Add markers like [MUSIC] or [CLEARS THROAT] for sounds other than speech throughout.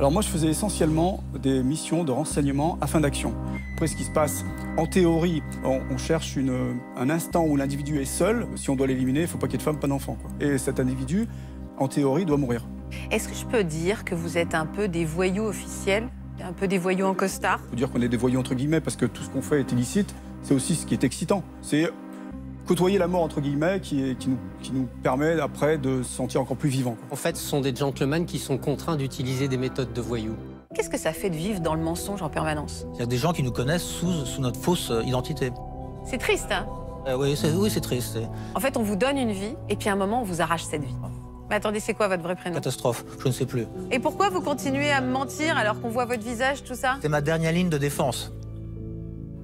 Alors moi, je faisais essentiellement des missions de renseignement à fin d'action. Après, ce qui se passe, en théorie, on, cherche une, un instant où l'individu est seul. Si on doit l'éliminer, il ne faut pas qu'il y ait de femme, pas d'enfant. Et cet individu, en théorie, doit mourir. Est-ce que je peux dire que vous êtes un peu des voyous officiels un peu des voyous en costard. Je peux dire qu'on est des voyous entre guillemets parce que tout ce qu'on fait est illicite, c'est aussi ce qui est excitant. C'est côtoyer la mort, entre guillemets, qui, qui, nous, permet après de se sentir encore plus vivant. En fait, ce sont des gentlemen qui sont contraints d'utiliser des méthodes de voyous. Qu'est-ce que ça fait de vivre dans le mensonge en permanence Il y a des gens qui nous connaissent sous, sous notre fausse euh, identité. C'est triste, hein euh, Oui, c'est triste. En fait, on vous donne une vie, et puis à un moment, on vous arrache cette vie. Mais attendez, c'est quoi votre vrai prénom Catastrophe, je ne sais plus. Et pourquoi vous continuez à me mentir alors qu'on voit votre visage, tout ça C'est ma dernière ligne de défense.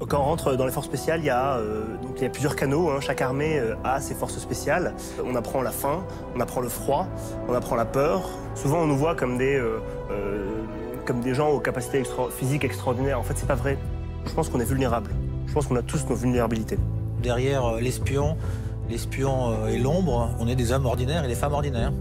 Quand on rentre dans les forces spéciales, il y a, euh, donc il plusieurs canaux. Hein. Chaque armée euh, a ses forces spéciales. On apprend la faim, on apprend le froid, on apprend la peur. Souvent, on nous voit comme des, euh, comme des gens aux capacités physiques extraordinaires. En fait, c'est pas vrai. Je pense qu'on est vulnérable. Je pense qu'on a tous nos vulnérabilités. Derrière l'espion, l'espion et l'ombre, on est des hommes ordinaires et des femmes ordinaires.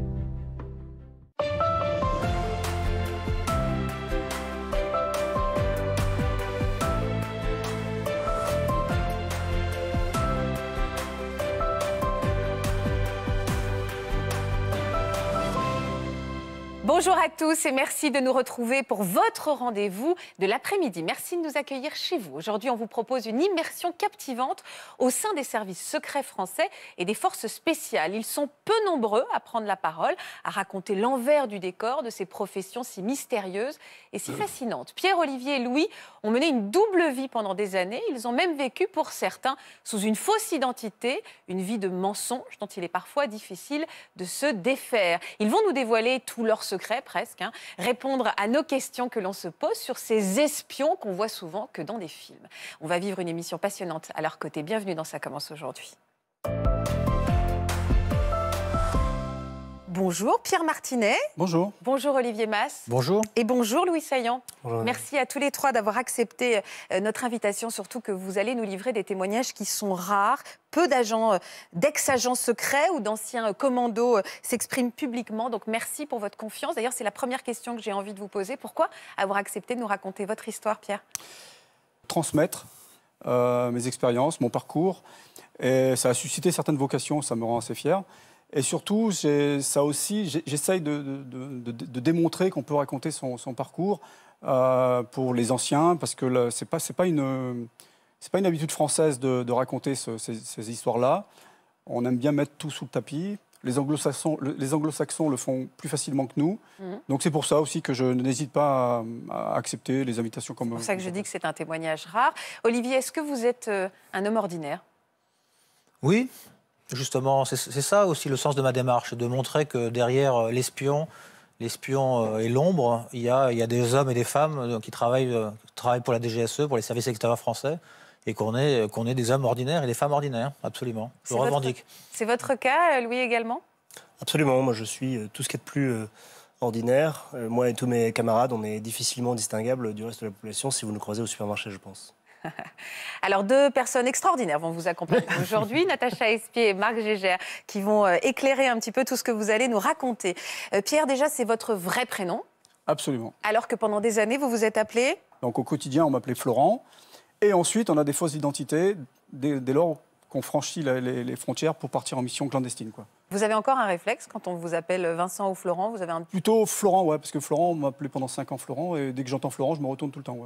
à tous et merci de nous retrouver pour votre rendez-vous de l'après-midi. Merci de nous accueillir chez vous. Aujourd'hui, on vous propose une immersion captivante au sein des services secrets français et des forces spéciales. Ils sont peu nombreux à prendre la parole, à raconter l'envers du décor de ces professions si mystérieuses et si euh. fascinantes. Pierre-Olivier et Louis ont mené une double vie pendant des années. Ils ont même vécu, pour certains, sous une fausse identité, une vie de mensonge dont il est parfois difficile de se défaire. Ils vont nous dévoiler tous leurs secrets Hein, répondre à nos questions que l'on se pose sur ces espions qu'on voit souvent que dans des films. On va vivre une émission passionnante à leur côté. Bienvenue dans Ça commence aujourd'hui. Bonjour Pierre Martinet. Bonjour. Bonjour Olivier Mass. Bonjour. Et bonjour Louis Saillant. Merci à tous les trois d'avoir accepté euh, notre invitation, surtout que vous allez nous livrer des témoignages qui sont rares. Peu d'agents, euh, d'ex-agents secrets ou d'anciens euh, commandos s'expriment publiquement. Donc merci pour votre confiance. D'ailleurs, c'est la première question que j'ai envie de vous poser. Pourquoi avoir accepté de nous raconter votre histoire, Pierre Transmettre mes expériences, mon parcours. Et ça a suscité certaines vocations, ça me rend assez fier. Et surtout, ça aussi, j'essaye de, démontrer qu'on peut raconter son, parcours euh, pour les anciens, parce que ce n'est pas, pas, une, pas une habitude française de, raconter ces, histoires-là. On aime bien mettre tout sous le tapis. Les anglo-saxons, anglo le font plus facilement que nous. Mhm. Donc c'est pour ça aussi que je n'hésite pas à, à, accepter les invitations comme. C'est pour ça que je dis que c'est un témoignage rare. Olivier, est-ce que vous êtes euh, un homme ordinaire Oui, Justement, c'est ça aussi le sens de ma démarche, de montrer que derrière euh, l'espion, l'espion euh, et l'ombre, il, y, a, des hommes et des femmes euh, qui travaillent, pour la DGSE, pour les services extérieurs français, et qu'on est des hommes ordinaires et des femmes ordinaires, absolument. Je revendique. C'est votre cas, Louis, également Absolument, moi je suis tout ce qui est de plus ordinaire. moi et tous mes camarades, on est difficilement distinguables du reste de la population si vous nous croisez au supermarché, je pense. [LAUGHS] Alors, deux personnes extraordinaires vont vous accompagner [LAUGHS] aujourd'hui, Natacha Espier et Marc Gégère, qui vont euh, éclairer un petit peu tout ce que vous allez nous raconter. Euh, Pierre, déjà, c'est votre vrai prénom Absolument. Alors que pendant des années, vous vous êtes appelé Donc, au quotidien, on m'appelait Florent. Et ensuite, on a des fausses identités dès, dès lors qu'on franchit les, frontières pour partir en mission clandestine. Quoi. Vous avez encore un réflexe quand on vous appelle Vincent ou Florent vous avez un... Plutôt Florent, ouais, parce que Florent, on m'appelait pendant 5 ans Florent, et dès que j'entends Florent, je me retourne tout le temps.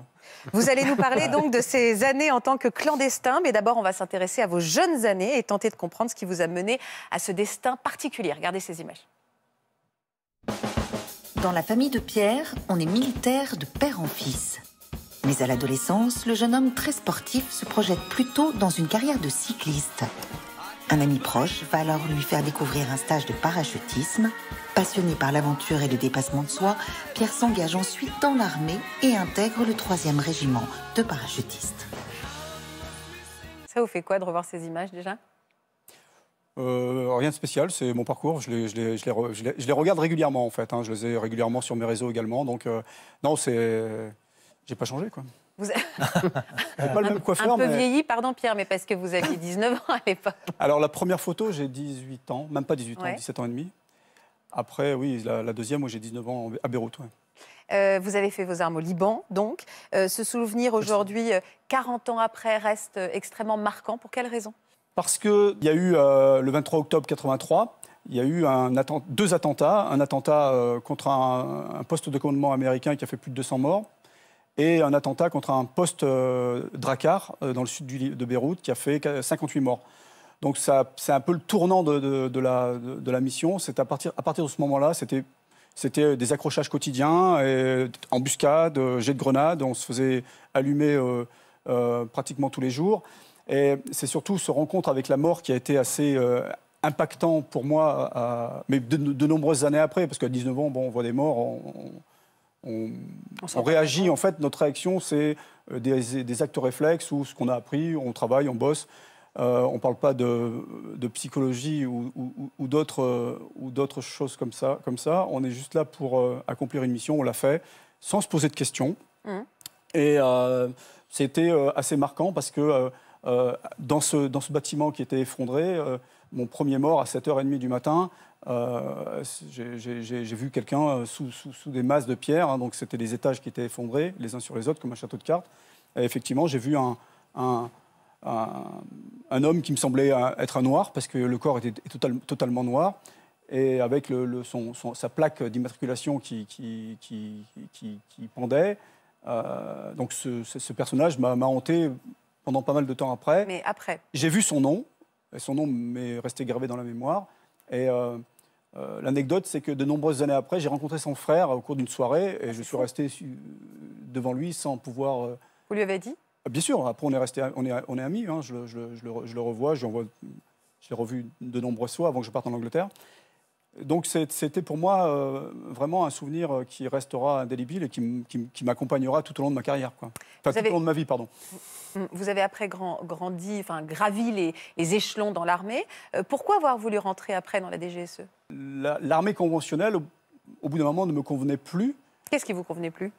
Vous allez nous parler [LAUGHS] donc de ces années en tant que clandestin, mais d'abord, on va s'intéresser à vos jeunes années et tenter de comprendre ce qui vous a mené à ce destin particulier. Regardez ces images. Dans la famille de Pierre, on est militaire de père en fils. Mais à l'adolescence, le jeune homme très sportif se projette plutôt dans une carrière de cycliste. Un ami proche va alors lui faire découvrir un stage de parachutisme. Passionné par l'aventure et le dépassement de soi, Pierre s'engage ensuite dans l'armée et intègre le 3e régiment de parachutistes. Ça vous fait quoi de revoir ces images déjà euh, rien de spécial, c'est mon parcours. Je les, regarde régulièrement en fait. Hein. Je les ai régulièrement sur mes réseaux également. Donc euh, non, c'est j'ai pas changé, quoi. Vous avez... [LAUGHS] pas le même coiffeur, Un peu vieilli, pardon Pierre, mais parce que vous aviez 19 ans à l'époque. Alors la première photo, j'ai 18 ans, même pas 18 ans, 17 ans et demi. Après, oui, la, deuxième, moi j'ai 19 ans à Beyrouth. Euh, vous avez fait vos armes au Liban, donc. Euh, ce souvenir aujourd'hui, 40 euh, ans après, reste extrêmement marquant. Pour quelle raison Parce qu'il y a eu, le 23 octobre 83, il y a eu un deux attentats. Un attentat contre un, poste de commandement américain qui a fait plus de 200 morts et un attentat contre un poste euh, Drakkar euh, dans le sud de Beyrouth qui a fait 58 morts. Donc c'est un peu le tournant de, la, de la, mission. C'est à partir, à partir de ce moment-là, c'était c'était euh, des accrochages quotidiens, et embuscades, jets de grenades. On se faisait allumer pratiquement tous les jours. Et c'est surtout ce rencontre avec la mort qui a été assez impactant pour moi, mais de, nombreuses années après, parce qu'à 19 ans, bon, on voit des morts, on, on, réagit. En fait, notre réaction, c'est euh, des, actes réflexes ou ce qu'on a appris, on travaille, on bosse. Euh, on ne parle pas de, psychologie ou, ou, euh, d'autres choses comme ça, On est juste là pour accomplir une mission, on l'a fait, sans se poser de questions. Mmh. Et c'était assez marquant parce que dans, ce, dans, ce, bâtiment qui était effondré, mon premier mort à 7h30 du matin, euh, j'ai vu quelqu'un euh, sous, des masses de pierres, hein, donc c'était des étages qui étaient effondrés les uns sur les autres comme un château de cartes. Et effectivement, j'ai vu un, homme qui me semblait euh, être un noir parce que le corps était, totalement noir et avec le, sa plaque d'immatriculation qui, qui, pendait. donc ce, personnage m'a hanté pendant pas mal de temps après. Mais après J'ai vu son nom, et son nom m'est resté gravé dans la mémoire. Et euh, euh, l'anecdote, c'est que de nombreuses années après, j'ai rencontré son frère au cours d'une soirée et je suis resté devant lui sans pouvoir. Euh, Vous lui avez dit ah, Bien sûr, après on est, resté, on est, on est amis, hein, je, le, je, le, revois, je, l'ai revu de nombreuses fois avant que je parte en Angleterre donc c'était pour moi euh, vraiment un souvenir euh, qui restera indélébile et qui, m'accompagnera tout au long de ma carrière. Quoi. Enfin, tout au long de ma vie, pardon. Vous avez après grand, grandi, enfin, gravi les, échelons dans l'armée. Euh, pourquoi avoir voulu rentrer après dans la DGSE L'armée conventionnelle, au, bout d'un moment, ne me convenait plus. Qu'est-ce qui vous convenait plus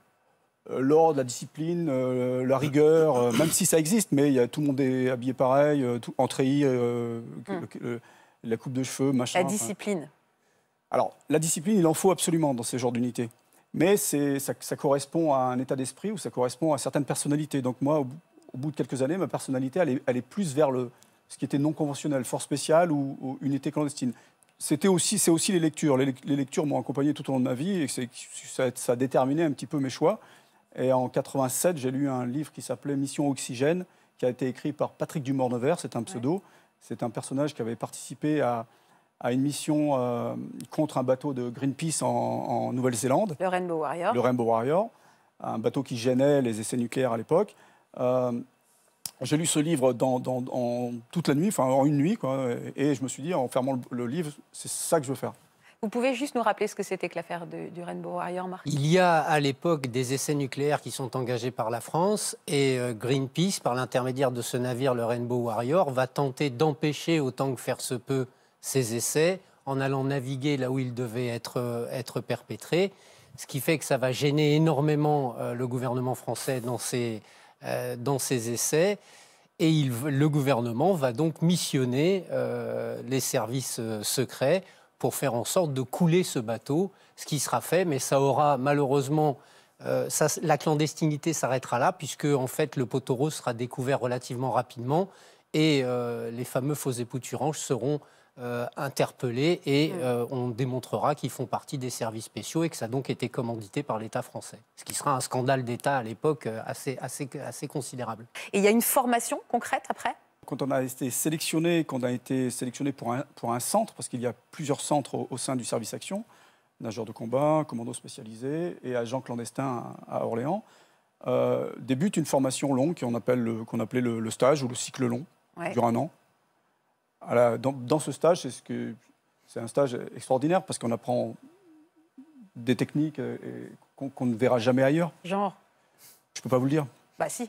l'ordre, la discipline, la rigueur, même si ça existe, mais tout le monde est habillé pareil, tout, en hum. la coupe de cheveux, machin. La discipline. Alors, la discipline, il en faut absolument dans ces genres d'unités. Mais ça, ça, correspond à un état d'esprit ou ça correspond à certaines personnalités. Donc moi, au, bout de quelques années, ma personnalité, elle est, plus vers le, ce qui était non conventionnel, force spéciale ou, unité clandestine. C'était aussi, c'est aussi les lectures. Les, lectures m'ont accompagné tout au long de ma vie et ça, ça, a déterminé un petit peu mes choix. Et en 87, j'ai lu un livre qui s'appelait Mission Oxygène, qui a été écrit par Patrick Dumornevert, c'est un pseudo. C'est un personnage qui avait participé à, à une mission euh, contre un bateau de Greenpeace en, Nouvelle-Zélande. Le Rainbow Warrior. Le Rainbow Warrior, un bateau qui gênait les essais nucléaires à l'époque. Euh, j'ai lu ce livre dans, en, toute la nuit, enfin en une nuit, quoi, et je me suis dit, en fermant le, le livre, c'est ça que je veux faire. Vous pouvez juste nous rappeler ce que c'était que l'affaire du Rainbow Warrior, Marc Il y a à l'époque des essais nucléaires qui sont engagés par la France et euh, Greenpeace, par l'intermédiaire de ce navire, le Rainbow Warrior, va tenter d'empêcher autant que faire se peut ces essais en allant naviguer là où ils devaient être, euh, être perpétrés, ce qui fait que ça va gêner énormément euh, le gouvernement français dans ces euh, dans essais. Et il, le gouvernement va donc missionner les services secrets pour faire en sorte de couler ce bateau, ce qui sera fait, mais ça aura malheureusement... la clandestinité s'arrêtera là, puisque en fait le poteau rose sera découvert relativement rapidement et les fameux faux épouturanges seront euh, interpellés et mm. euh, on démontrera qu'ils font partie des services spéciaux et que ça a donc été commandité par l'État français. Ce qui sera un scandale d'État à l'époque euh, assez, assez, assez considérable. Et il y a une formation concrète après quand on a été sélectionné, a été sélectionné pour un, pour un centre, parce qu'il y a plusieurs centres au, sein du service action, nageurs de combat, commando spécialisés et agents clandestins à, Orléans, débute une formation longue qu'on appelait le, stage ou le cycle long, durant un an dans, ce stage, c'est un stage extraordinaire parce qu'on apprend des techniques euh, qu'on ne verra jamais ailleurs. Genre Je peux pas vous le dire. Bah si.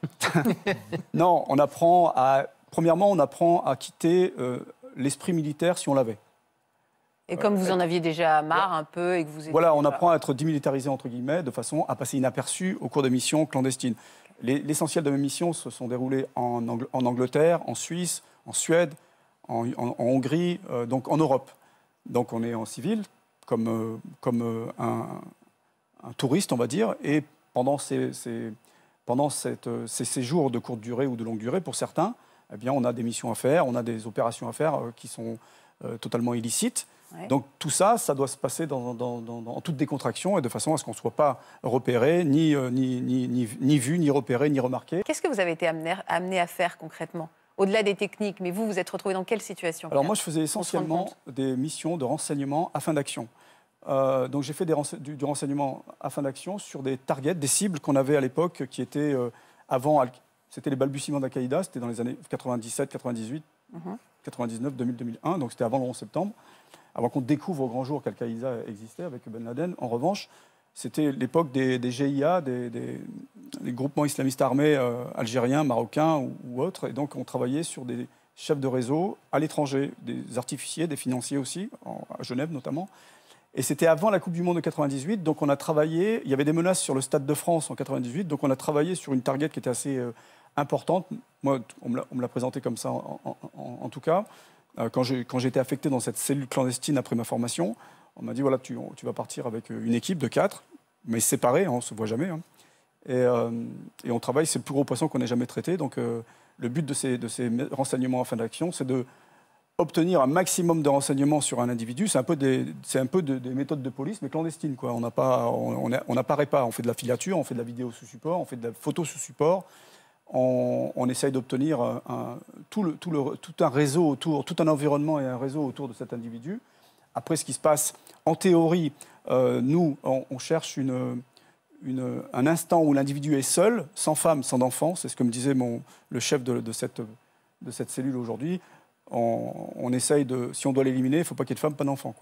[LAUGHS] non, on apprend à. Premièrement, on apprend à quitter euh, l'esprit militaire si on l'avait. Et comme vous en aviez déjà marre un peu et que vous Voilà, on apprend à être démilitarisé, entre guillemets, de façon à passer inaperçu au cours des missions clandestines. L'essentiel de mes missions se sont déroulées en Angleterre, en Suisse, en Suède, en, Hongrie, euh, donc en Europe. Donc on est en civil, comme, euh, comme euh, un, touriste, on va dire, et pendant ces, pendant cette, ces séjours de courte durée ou de longue durée, pour certains, eh bien, on a des missions à faire, on a des opérations à faire qui sont totalement illicites. Donc tout ça, ça doit se passer dans, toute décontraction et de façon à ce qu'on ne soit pas repéré, ni, ni, ni, ni, vu, ni repéré, ni remarqué. Qu'est-ce que vous avez été amené, amené à faire concrètement au-delà des techniques, mais vous, vous êtes retrouvé dans quelle situation Alors moi, je faisais essentiellement des missions de renseignement à fin d'action. Euh, donc j'ai fait des du, renseignement à fin d'action sur des targets, des cibles qu'on avait à l'époque qui étaient euh, avant, c'était les balbutiements d'Al-Qaïda, c'était dans les années 97, 98, 99, 2000, 2001, donc c'était avant le 11 septembre, avant qu'on découvre au grand jour qu'Al-Qaïda existait avec Ben Laden. En revanche, c'était l'époque des, GIA, des, groupements islamistes armés euh, algériens, marocains ou, autres. Et donc, on travaillait sur des chefs de réseau à l'étranger, des artificiers, des financiers aussi, à Genève notamment. Et c'était avant la Coupe du Monde de 98, donc on a travaillé. Il y avait des menaces sur le Stade de France en 98, donc on a travaillé sur une target qui était assez euh, importante. Moi, on me l'a présenté comme ça, en, tout cas, euh, quand j'étais affecté dans cette cellule clandestine après ma formation. On m'a dit voilà, tu, vas partir avec euh, une équipe de quatre, mais séparés, hein, on ne se voit jamais. Hein. Euh, et, on travaille, c'est le plus gros poisson qu'on ait jamais traité. Donc euh, le but de ces, renseignements en fin d'action, c'est d'obtenir un maximum de renseignements sur un individu. C'est un peu des, méthodes de police, mais clandestines. Quoi. On n'apparaît pas. On fait de la filature, on fait de la vidéo sous support, on fait de la photo sous support. On, essaye d'obtenir tout un réseau autour, tout un environnement et un réseau autour de cet individu après ce qui se passe en théorie, euh, nous, on, cherche une, un instant où l'individu est seul, sans femme, sans enfant. C'est ce que me disait mon, le chef de, cette, de cette, cellule aujourd'hui. On, essaye de, si on doit l'éliminer, il ne faut pas qu'il y ait de femme, pas d'enfant.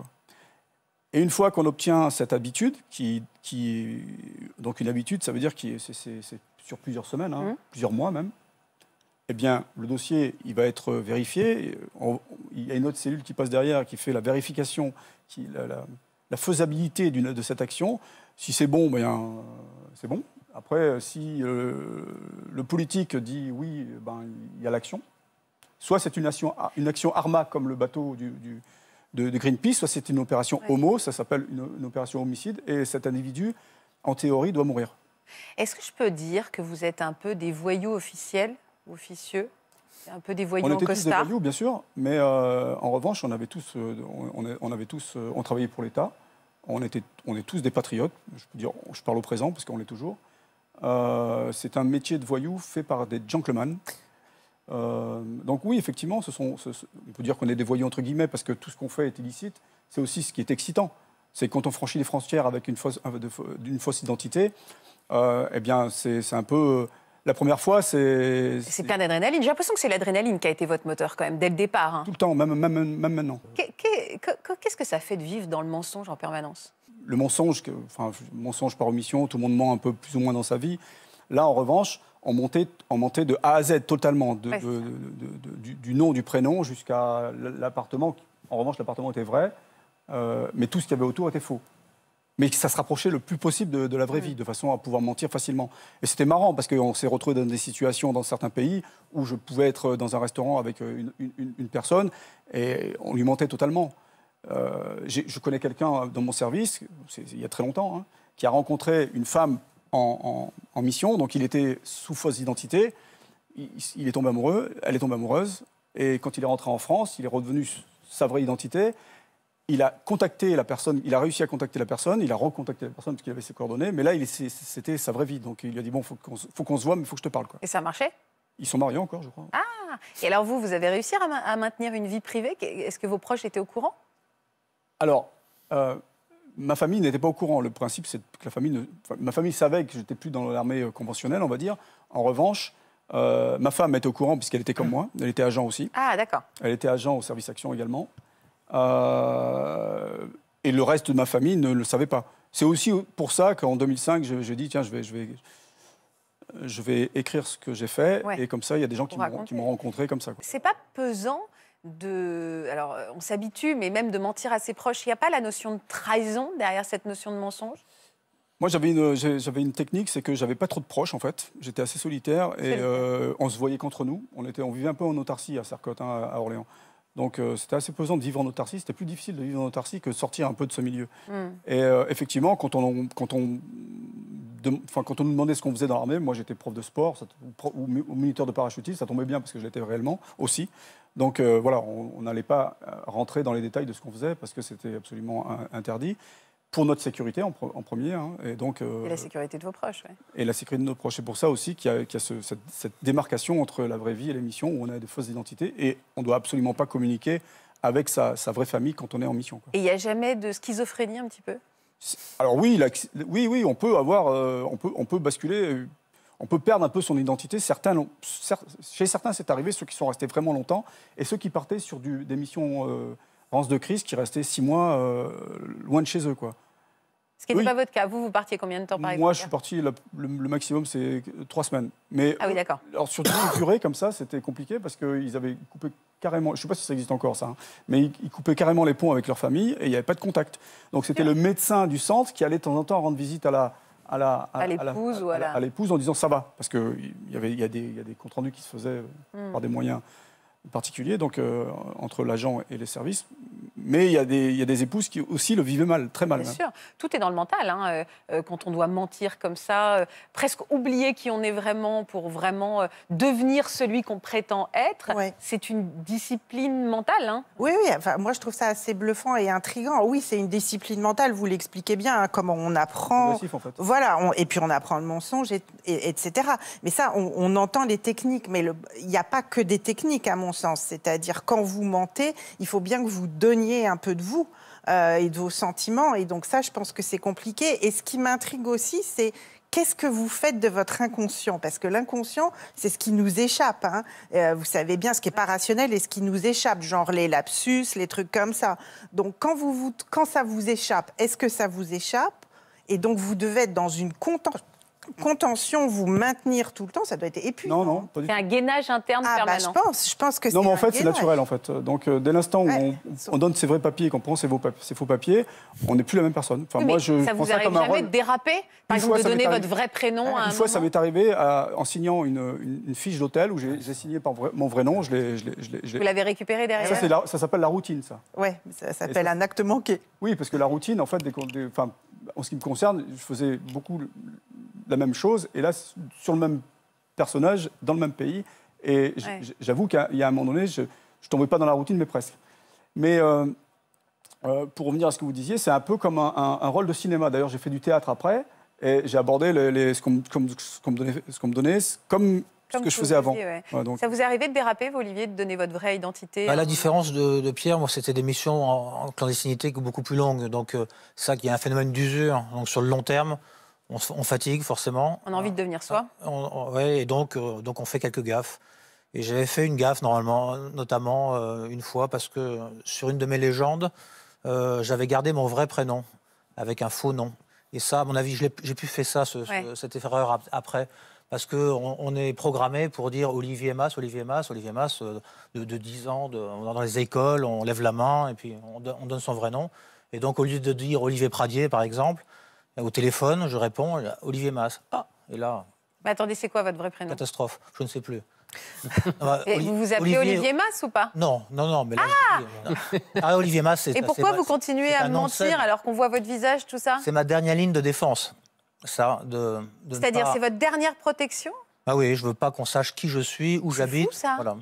Et une fois qu'on obtient cette habitude, qui, donc une habitude, ça veut dire que c'est sur plusieurs semaines, hein, mmh. plusieurs mois même, eh bien, le dossier, il va être vérifié. il y a une autre cellule qui passe derrière, qui fait la vérification, qui, la, la, faisabilité de cette action. Si c'est bon, ben, c'est bon. Après, si euh, le politique dit oui, ben, il y a l'action. Soit c'est une action, une arma, comme le bateau de, Greenpeace, soit c'est une opération homo, ça s'appelle une opération homicide, et cet individu, en théorie, doit mourir. Est-ce que je peux dire que vous êtes un peu des voyous officiels officieux, un peu des voyous on était Tous des voyous, bien sûr, mais euh, en revanche, on avait tous, euh, on, avait tous, euh, on travaillait pour l'État. On était, on est tous des patriotes. Je peux dire, je parle au présent parce qu'on l'est toujours. c'est un métier de voyou fait par des gentlemen. donc oui, effectivement, ce sont, ce, on peut dire qu'on est des voyous entre guillemets parce que tout ce qu'on fait est illicite. C'est aussi ce qui est excitant. C'est quand on franchit les frontières avec une fausse, une fausse identité, eh bien, c'est un peu la première fois, c'est. C'est plein d'adrénaline. J'ai l'impression que c'est l'adrénaline qui a été votre moteur, quand même, dès le départ. Hein. Tout le temps, même, même, même maintenant. Qu'est-ce que ça fait de vivre dans le mensonge en permanence Le mensonge, que, enfin, mensonge par omission, tout le monde ment un peu plus ou moins dans sa vie. Là, en revanche, on montait, de A à Z totalement, de, du, nom, du prénom jusqu'à l'appartement. En revanche, l'appartement était vrai, euh, mais tout ce qu'il y avait autour était faux mais ça se rapprochait le plus possible de, la vraie vie, de façon à pouvoir mentir facilement. Et c'était marrant parce qu'on s'est retrouvé dans des situations dans certains pays où je pouvais être euh, dans un restaurant avec euh, une, personne et on lui mentait totalement. Euh, je connais quelqu'un dans mon service, il y a très longtemps, hein, qui a rencontré une femme en, mission, donc il était sous fausse identité. Il, il, est tombé amoureux, elle est tombée amoureuse, et quand il est rentré en France, il est redevenu sa vraie identité il a contacté la personne, il a réussi à contacter la personne, il a recontacté la personne parce qu'il avait ses coordonnées, mais là, c'était sa vraie vie. Donc il lui a dit bon, faut qu'on se voit, mais faut que je te parle. Quoi. Et ça a marché Ils sont mariés encore, je crois. Ah Et alors vous, vous avez réussi à, maintenir une vie privée Est-ce que vos proches étaient au courant Alors. Euh, ma famille n'était pas au courant. Le principe, c'est que la famille, ma famille savait que j'étais plus dans l'armée euh, conventionnelle, on va dire. En revanche, euh, ma femme était au courant puisqu'elle était comme mmh. moi. Elle était agent aussi. Ah, d'accord. Elle était agent au service action également. Euh, et le reste de ma famille ne le savait pas. C'est aussi pour ça qu'en 2005, je, dit dis tiens, je vais, je vais, je vais écrire ce que j'ai fait. Et comme ça, il y a des gens qui m'ont rencontré comme ça. C'est pas pesant de. Alors, euh, on s'habitue, mais même de mentir à ses proches. Il n'y a pas la notion de trahison derrière cette notion de mensonge moi, j'avais une, une technique, c'est que j'avais pas trop de proches, en fait. J'étais assez solitaire et euh, on se voyait qu'entre nous. On, était, on vivait un peu en autarcie à Sarcotte, hein, à Orléans. Donc euh, c'était assez pesant de vivre en autarcie. C'était plus difficile de vivre en autarcie que de sortir un peu de ce milieu. Hmm. Et euh, effectivement, quand on, quand, on, quand on nous demandait ce qu'on faisait dans l'armée, moi j'étais prof de sport ou, moniteur de parachutiste, ça tombait bien parce que je l'étais réellement aussi. Donc euh, voilà, on n'allait pas rentrer dans les détails de ce qu'on faisait parce que c'était absolument interdit pour notre sécurité en, premier. Hein, et, donc, euh, la sécurité de vos proches. Et la sécurité de nos proches. C'est pour ça aussi qu'il y a, cette, démarcation entre la vraie vie et les missions où on a des fausses identités et on ne doit absolument pas communiquer avec sa, vraie famille quand on est en mission. Et il n'y a jamais de schizophrénie un petit peu Alors oui, oui, oui, on peut avoir, euh, on, peut, on peut basculer on peut perdre un peu son identité. Certains, chez certains, c'est arrivé, ceux qui sont restés vraiment longtemps, et ceux qui partaient sur du, des missions euh, France de crise qui restait six mois euh, loin de chez eux. Quoi. Ce qui n'était pas votre cas. Vous, vous partiez combien de temps par exemple Moi, je suis parti, le, maximum, c'est trois semaines. Mais, ah oui, d'accord. alors, surtout, une comme ça, c'était compliqué parce qu'ils avaient coupé carrément, je ne sais pas si ça existe encore ça, hein, mais ils, coupaient carrément les ponts avec leur famille et il n'y avait pas de contact. Donc, c'était le médecin du centre qui allait de temps en temps rendre visite à la, à la à, à l'épouse à l'épouse en disant ça va parce que il y avait il y a des, il y a des comptes rendus qui se faisaient hmm. par des moyens particulier, donc euh, entre l'agent et les services. Mais il y, a des, il y, a des épouses qui aussi le vivaient mal, très mal. Bien sûr, tout est dans le mental. Hein, euh, euh, quand on doit mentir comme ça, presque oublier qui on est vraiment pour vraiment devenir celui qu'on prétend être, c'est une discipline mentale. Hein. Oui, oui. Enfin, moi, je trouve ça assez bluffant et intrigant. Oui, c'est une discipline mentale. Vous l'expliquez bien, hein, comment on apprend. en fait. Voilà. et puis on apprend le mensonge, et, etc. Mais ça, on, entend les techniques, mais il n'y a pas que des techniques, à mon c'est-à-dire, quand vous mentez, il faut bien que vous donniez un peu de vous. Euh, et de vos sentiments. Et donc ça, je pense que c'est compliqué. Et ce qui m'intrigue aussi, c'est Qu'est-ce que vous faites de votre inconscient Parce que l'inconscient, c'est ce qui nous échappe. Hein. Euh, vous savez bien ce qui est pas rationnel et ce qui nous échappe, genre les lapsus, les trucs comme ça. Donc quand, vous, quand ça vous échappe, est-ce que ça vous échappe Et donc vous devez être dans une contention vous maintenir tout le temps, ça doit être épuisant. Non, non, C'est un gainage interne permanent. Ah, bah, je pense, je pense que Non, mais en fait, c'est naturel, en fait. Donc, euh, dès l'instant où on, donne ses vrais papiers et qu'on prend ses, vos faux papiers, on n'est plus la même personne. Enfin, moi, je ça vous arrive jamais de déraper Par exemple, de donner votre vrai prénom à un Une fois, ça m'est arrivé en signant une, fiche d'hôtel où j'ai signé par mon vrai nom. Je je vous l'avez récupéré derrière Ça, ça s'appelle la routine, ça. Oui, ça s'appelle un acte manqué. Oui, parce que la routine, en fait, en ce qui me concerne, je faisais beaucoup la même chose, et là, sur le même personnage, dans le même pays. Et j'avoue qu'il y a un moment donné, je tombais pas dans la routine, mais presque. Mais euh, euh, pour revenir à ce que vous disiez, c'est un peu comme un, rôle de cinéma. D'ailleurs, j'ai fait du théâtre après, et j'ai abordé les, ce qu'on me, donnait, ce me donnait comme ce que je faisais avant. donc... Ça vous est arrivé de déraper, vous, Olivier, de donner votre vraie identité bah, La différence de, Pierre, moi, c'était des missions en, clandestinité beaucoup plus longues. Donc, euh, ça, qui a un phénomène d'usure. Donc, sur le long terme, on, fatigue forcément. On a envie de devenir soi. Oui, et donc, euh, donc on fait quelques gaffes. Et j'avais fait une gaffe normalement, notamment euh, une fois parce que sur une de mes légendes, euh, j'avais gardé mon vrai prénom avec un faux nom. Et ça, à mon avis, j'ai pu faire ça, cette erreur après. Parce qu'on est programmé pour dire Olivier Mas, Olivier Mas, Olivier Mas, de, 10 ans, dans les écoles, on lève la main et puis on, on donne son vrai nom. Et donc, au lieu de dire Olivier Pradier, par exemple, au téléphone, je réponds, Olivier Mass. Ah, et là. Mais attendez, c'est quoi votre vrai prénom Catastrophe, je ne sais plus. [LAUGHS] Ah, vous vous appelez Olivier, Masse ou pas Non, non, non. Mais ah, euh, ah, Olivier Mass, c'est. Et pourquoi vous continuez à mentir alors qu'on voit votre visage, tout ça C'est ma dernière ligne de défense, ça. De, C'est-à-dire, c'est votre dernière protection Ah oui, je veux pas qu'on sache qui je suis, où j'habite. Voilà.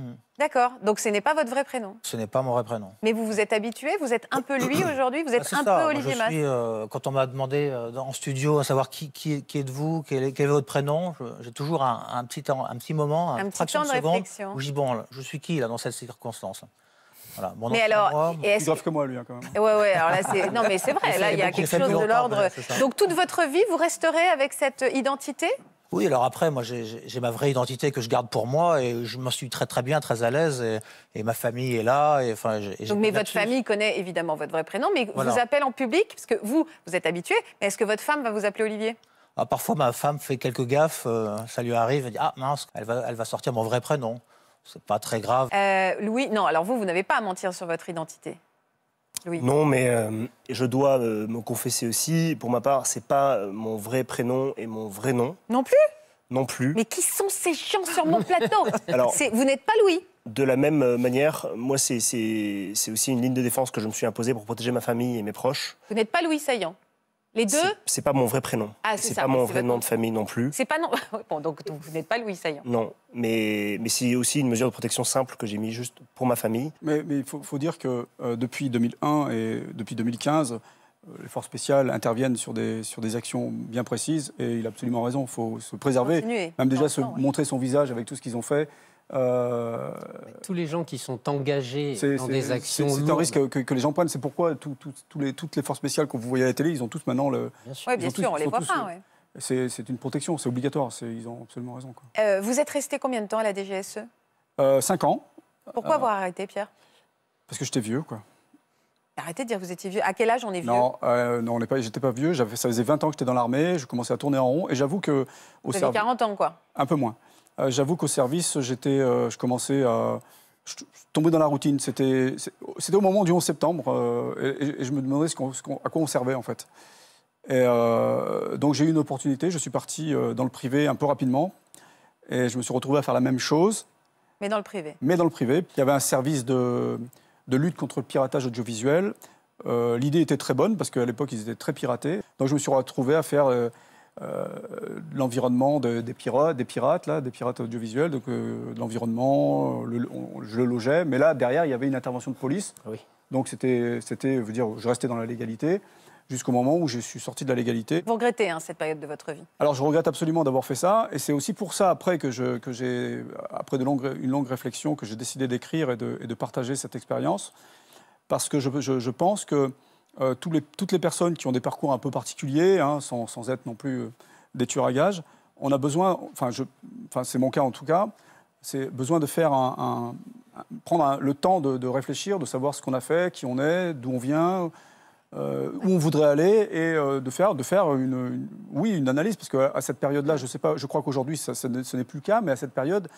Hmm. D'accord. Donc ce n'est pas votre vrai prénom. Ce n'est pas mon vrai prénom. Mais vous vous êtes habitué, vous êtes un peu lui ah, aujourd'hui, vous êtes un peu Olivier Mas. Euh, quand on m'a demandé euh, en studio à savoir qui, qui, qui êtes-vous, quel, est votre prénom, j'ai toujours un, petit un petit moment, un petit temps de, réflexion. où je dis bon, je suis qui là dans cette circonstance. mon mais alors, plus grave que moi, lui, hein, quand même. Ouais, ouais, Non, mais c'est [LAUGHS] vrai, là, il y a quelque chose de l'ordre. Donc, toute votre vie, vous resterez avec cette identité oui, alors après, moi, j'ai ma vraie identité que je garde pour moi et je m'en suis très très bien, très à l'aise et, ma famille est là. Et, mais votre famille connaît évidemment votre vrai prénom, mais vous vous appelez en public parce que vous, vous êtes habitué. Mais est-ce que votre femme va vous appeler Olivier ah, Parfois, ma femme fait quelques gaffes, euh, ça lui arrive, elle dit ah mince, elle va, sortir mon vrai prénom. C'est pas très grave. Euh, Louis, non, alors vous, vous n'avez pas à mentir sur votre identité. Non, mais euh, je dois euh, me confesser aussi. Pour ma part, c'est pas euh, mon vrai prénom et mon vrai nom. Non plus Non plus. Mais qui sont ces gens sur mon plateau [LAUGHS] Alors, Vous n'êtes pas Louis de la même manière, moi, c'est aussi une ligne de défense que je me suis imposée pour protéger ma famille et mes proches. Vous n'êtes pas Louis Saillant les deux C'est pas mon vrai prénom. Ce ah, c'est pas mon vrai nom de famille non plus. C'est pas non. [LAUGHS] bon, donc, vous n'êtes pas Louis Saillant. Non, mais, mais c'est aussi une mesure de protection simple que j'ai mis juste pour ma famille. Mais il faut, dire que euh, depuis 2001 et depuis 2015, euh, les forces spéciales interviennent sur des, sur des actions bien précises et il a absolument raison, il faut se préserver. Même déjà se montrer son visage avec tout ce qu'ils ont fait. Euh, tous les gens qui sont engagés dans des actions. C'est un risque que, les gens prennent. C'est pourquoi les, toutes les forces spéciales que vous voyez à la télé, ils ont tous maintenant le. Bien sûr, bien sûr on les voit pas. C'est une protection, c'est obligatoire. Ils ont absolument raison. Euh, vous êtes resté combien de temps à la DGSE euh, Cinq ans. Pourquoi euh, avoir arrêté, Pierre Parce que j'étais vieux, quoi. Arrêtez de dire que vous étiez vieux. À quel âge on est vieux Non, euh, pas. j'étais pas vieux. Ça faisait 20 ans que j'étais dans l'armée. Je commençais à tourner en rond. Et j'avoue que. Au vous avez 40 ans, quoi. Un peu moins. Euh, j'avoue qu'au service, j'étais, euh, je commençais à tomber dans la routine. C'était au moment du 11 septembre euh, et, je me demandais ce à quoi on servait en fait. Et donc j'ai eu une opportunité, je suis parti dans le privé un peu rapidement et je me suis retrouvé à faire la même chose. Mais dans le privé Mais dans le privé. Il y avait un service de, de lutte contre le piratage audiovisuel. L'idée était très bonne parce qu'à l'époque ils étaient très piratés. Donc je me suis retrouvé à faire euh, l'environnement des pirates, des pirates, là, des pirates audiovisuels, donc euh, l'environnement, je le logeais. Mais là, derrière, il y avait une intervention de police. Oui. Donc c'était, c'était, veux dire, je restais dans la légalité jusqu'au moment où je suis sorti de la légalité. Vous regrettez hein, cette période de votre vie Alors je regrette absolument d'avoir fait ça, et c'est aussi pour ça, après que, j'ai, après de une longue réflexion, que j'ai décidé d'écrire et de, partager cette expérience, parce que je, je pense que euh, les, toutes les personnes qui ont des parcours un peu particuliers, hein, sans, être non plus euh, des tueurs à gages, on a besoin, enfin, enfin c'est mon cas en tout cas, c'est besoin de faire un, prendre le temps de, réfléchir, de savoir ce qu'on a fait, qui on est, d'où on vient, euh, où on voudrait aller, et de faire, de faire une, oui, une analyse, parce qu'à cette période-là, je sais pas, je crois qu'aujourd'hui ce n'est plus le cas, mais à cette période,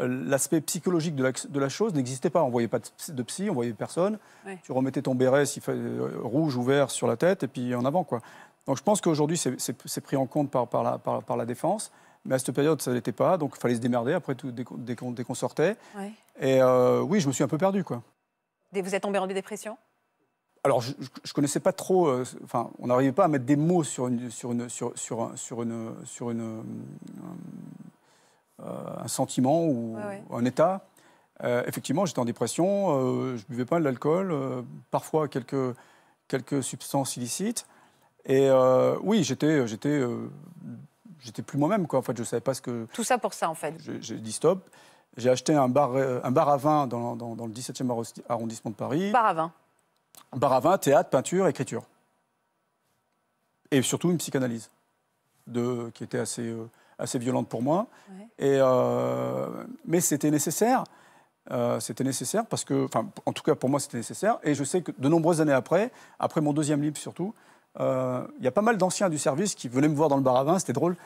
euh, l'aspect psychologique de la, de la chose n'existait pas. On ne voyait pas de, psy, on voyait personne. Tu remettais ton béret si, euh, rouge ou vert sur la tête et puis en avant. Quoi. Donc je pense qu'aujourd'hui, c'est pris en compte par, par, la, par, par, la, défense. Mais à cette période, ça ne l'était pas. Donc il fallait se démerder après tout, dès, qu'on sortait. Et euh, oui, je me suis un peu perdu. Quoi. Vous êtes tombé en dépression alors, je ne connaissais pas trop. enfin, on n'arrivait pas à mettre des mots sur une, sur une, sur, sur, sur une, sur une, euh, un sentiment ou un état. Euh, effectivement, j'étais en dépression, euh, je buvais pas de l'alcool, parfois quelques, quelques substances illicites. Et oui, j'étais, j'étais, j'étais plus moi-même. Quoi. En fait, je savais pas ce que. Tout ça pour ça, en fait. J'ai dit stop. J'ai acheté un bar, un bar à vin dans, dans, le 17e arrondissement de Paris. Bar à vin. Bar à vin, théâtre, peinture, écriture. Et surtout une psychanalyse de, qui était assez assez violente pour moi. Et, euh, mais c'était nécessaire. Euh, c'était nécessaire parce que, enfin, en tout cas pour moi, c'était nécessaire. Et je sais que de nombreuses années après, après mon deuxième livre surtout, euh, il y a pas mal d'anciens du service qui venaient me voir dans le bar à vin, c'était drôle,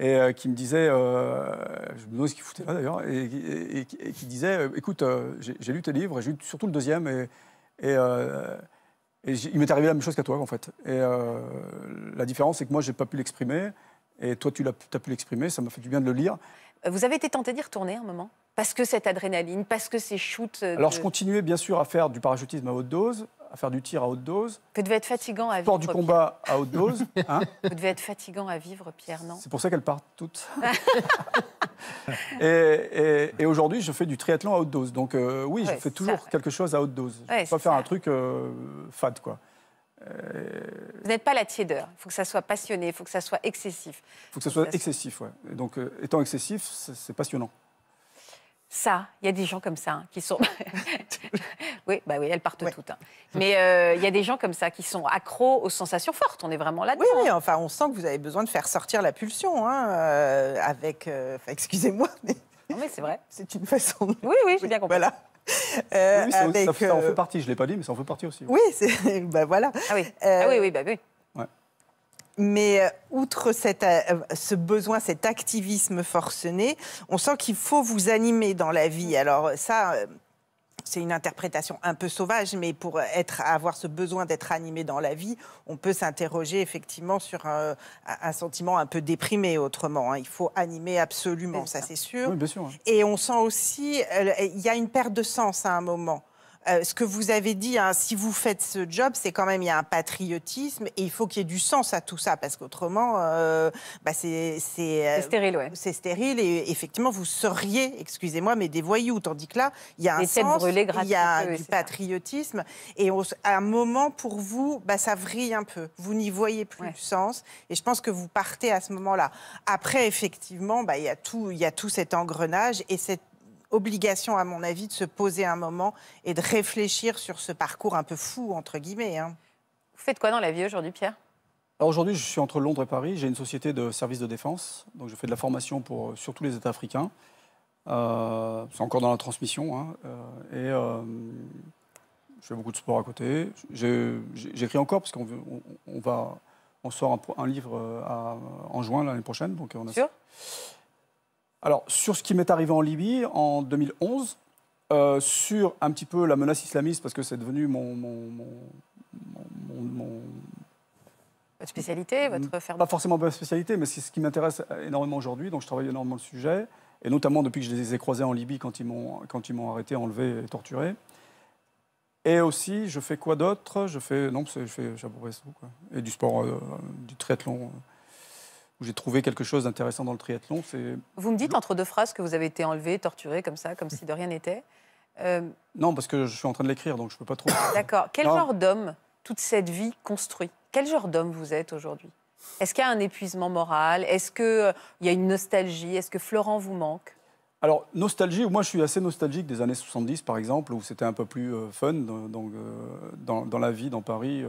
et qui me disaient, je me demande ce qu'ils foutaient là d'ailleurs, et, qui disaient, écoute, j'ai lu tes livres, j'ai lu surtout le deuxième, et, il m'est arrivé la même chose qu'à toi en fait. Et la différence, c'est que moi, j'ai pas pu l'exprimer. Et toi, tu as, as pu l'exprimer, ça m'a fait du bien de le lire. Euh, vous avez été tenté d'y retourner un moment Parce que cette adrénaline, parce que ces shoots. Euh, Alors, je continuais bien sûr à faire du parachutisme à haute dose, à faire du tir à haute dose. Que devait être fatigant à vivre. Sport du combat à haute dose. [LAUGHS] Hein Vous devez être fatigant à vivre, Pierre, non C'est pour ça qu'elles partent toutes. [LAUGHS] [LAUGHS] et, aujourd'hui, je fais du triathlon à haute dose. Donc, euh, oui, je fais toujours quelque chose à haute dose. je ne pas faire un truc fade, quoi. Euh, vous n'êtes pas la tiédeur. Il faut que ça soit passionné, il faut que ça soit excessif. Il faut que ça soit excessif, oui. Donc, euh, étant excessif, c'est passionnant. Ça, il y a des gens comme ça hein, qui sont. [LAUGHS] oui, bah oui, elles partent toutes. Hein. Mais euh, il y a des gens comme ça qui sont accros aux sensations fortes. On est vraiment là-dedans. Oui, oui, enfin, on sent que vous avez besoin de faire sortir la pulsion, hein, avec. [LAUGHS] excusez-moi, mais. Non, mais c'est vrai. C'est une façon. Oui, oui, j'ai bien compris. Voilà. [LAUGHS] Euh, oui, ça, en euh, fait partie, je ne l'ai pas dit, mais ça en fait partie aussi. Oui, [LAUGHS] ben voilà. Ah oui, euh, ah oui, oui, bah oui. Mais outre cette, ce besoin, cet activisme forcené, on sent qu'il faut vous animer dans la vie. Alors ça, c'est une interprétation un peu sauvage, mais pour être, avoir ce besoin d'être animé dans la vie, on peut s'interroger effectivement sur euh, un, sentiment un peu déprimé autrement. Hein. Il faut animer absolument, ça, c'est sûr. Et on sent aussi, euh, il y a une perte de sens hein, à un moment. Euh, ce que vous avez dit, hein, si vous faites ce job, c'est quand même il y a un patriotisme et il faut qu'il y ait du sens à tout ça parce qu'autrement, euh, bah, euh, c'est stérile, C'est stérile et effectivement vous seriez, excusez-moi, mais des voyous. Tandis que là, il y a un sens, il y a du patriotisme et à un moment pour vous, bah, ça vrille un peu. Vous n'y voyez plus ouais. du sens et je pense que vous partez à ce moment-là. Après, effectivement, bah, il y tout, il y a tout cet engrenage et cette obligation, à mon avis, de se poser un moment et de réfléchir sur ce parcours un peu fou, entre guillemets. Hein. Vous faites quoi dans la vie aujourd'hui, Pierre Aujourd'hui, je suis entre Londres et Paris. J'ai une société de services de défense. Donc, je fais de la formation pour euh, surtout les États africains. Euh, c'est encore dans la transmission. Hein. Euh, et je fais beaucoup de sport à côté. J'écris encore parce qu'on va, on sort un, livre en juin l'année prochaine. Donc on alors, sur ce qui m'est arrivé en Libye en 2011, euh, sur un petit peu la menace islamiste, parce que c'est devenu mon, votre spécialité, votre Pas forcément ma spécialité, mais c'est ce qui m'intéresse énormément aujourd'hui. Donc je travaille énormément le sujet, et notamment depuis que je les ai croisés en Libye quand ils m'ont, quand ils m'ont arrêté, enlevé et torturé. Et aussi, je fais quoi d'autre Je fais. Non, je fais, j'ai à Quoi. Et du sport, euh, du triathlon. Euh où j'ai trouvé quelque chose d'intéressant dans le triathlon. Vous me dites entre deux phrases que vous avez été enlevé, torturé comme ça, comme si de rien n'était. Euh, non, parce que je suis en train de l'écrire, donc je ne peux pas trop. D'accord. Quel genre d'homme, toute cette vie construit quel genre d'homme vous êtes aujourd'hui Est-ce qu'il y a un épuisement moral Est-ce qu'il euh, y a une nostalgie Est-ce que Florent vous manque alors, nostalgie, moi je suis assez nostalgique des années 70 par exemple, où c'était un peu plus euh, fun dans, dans, la vie dans Paris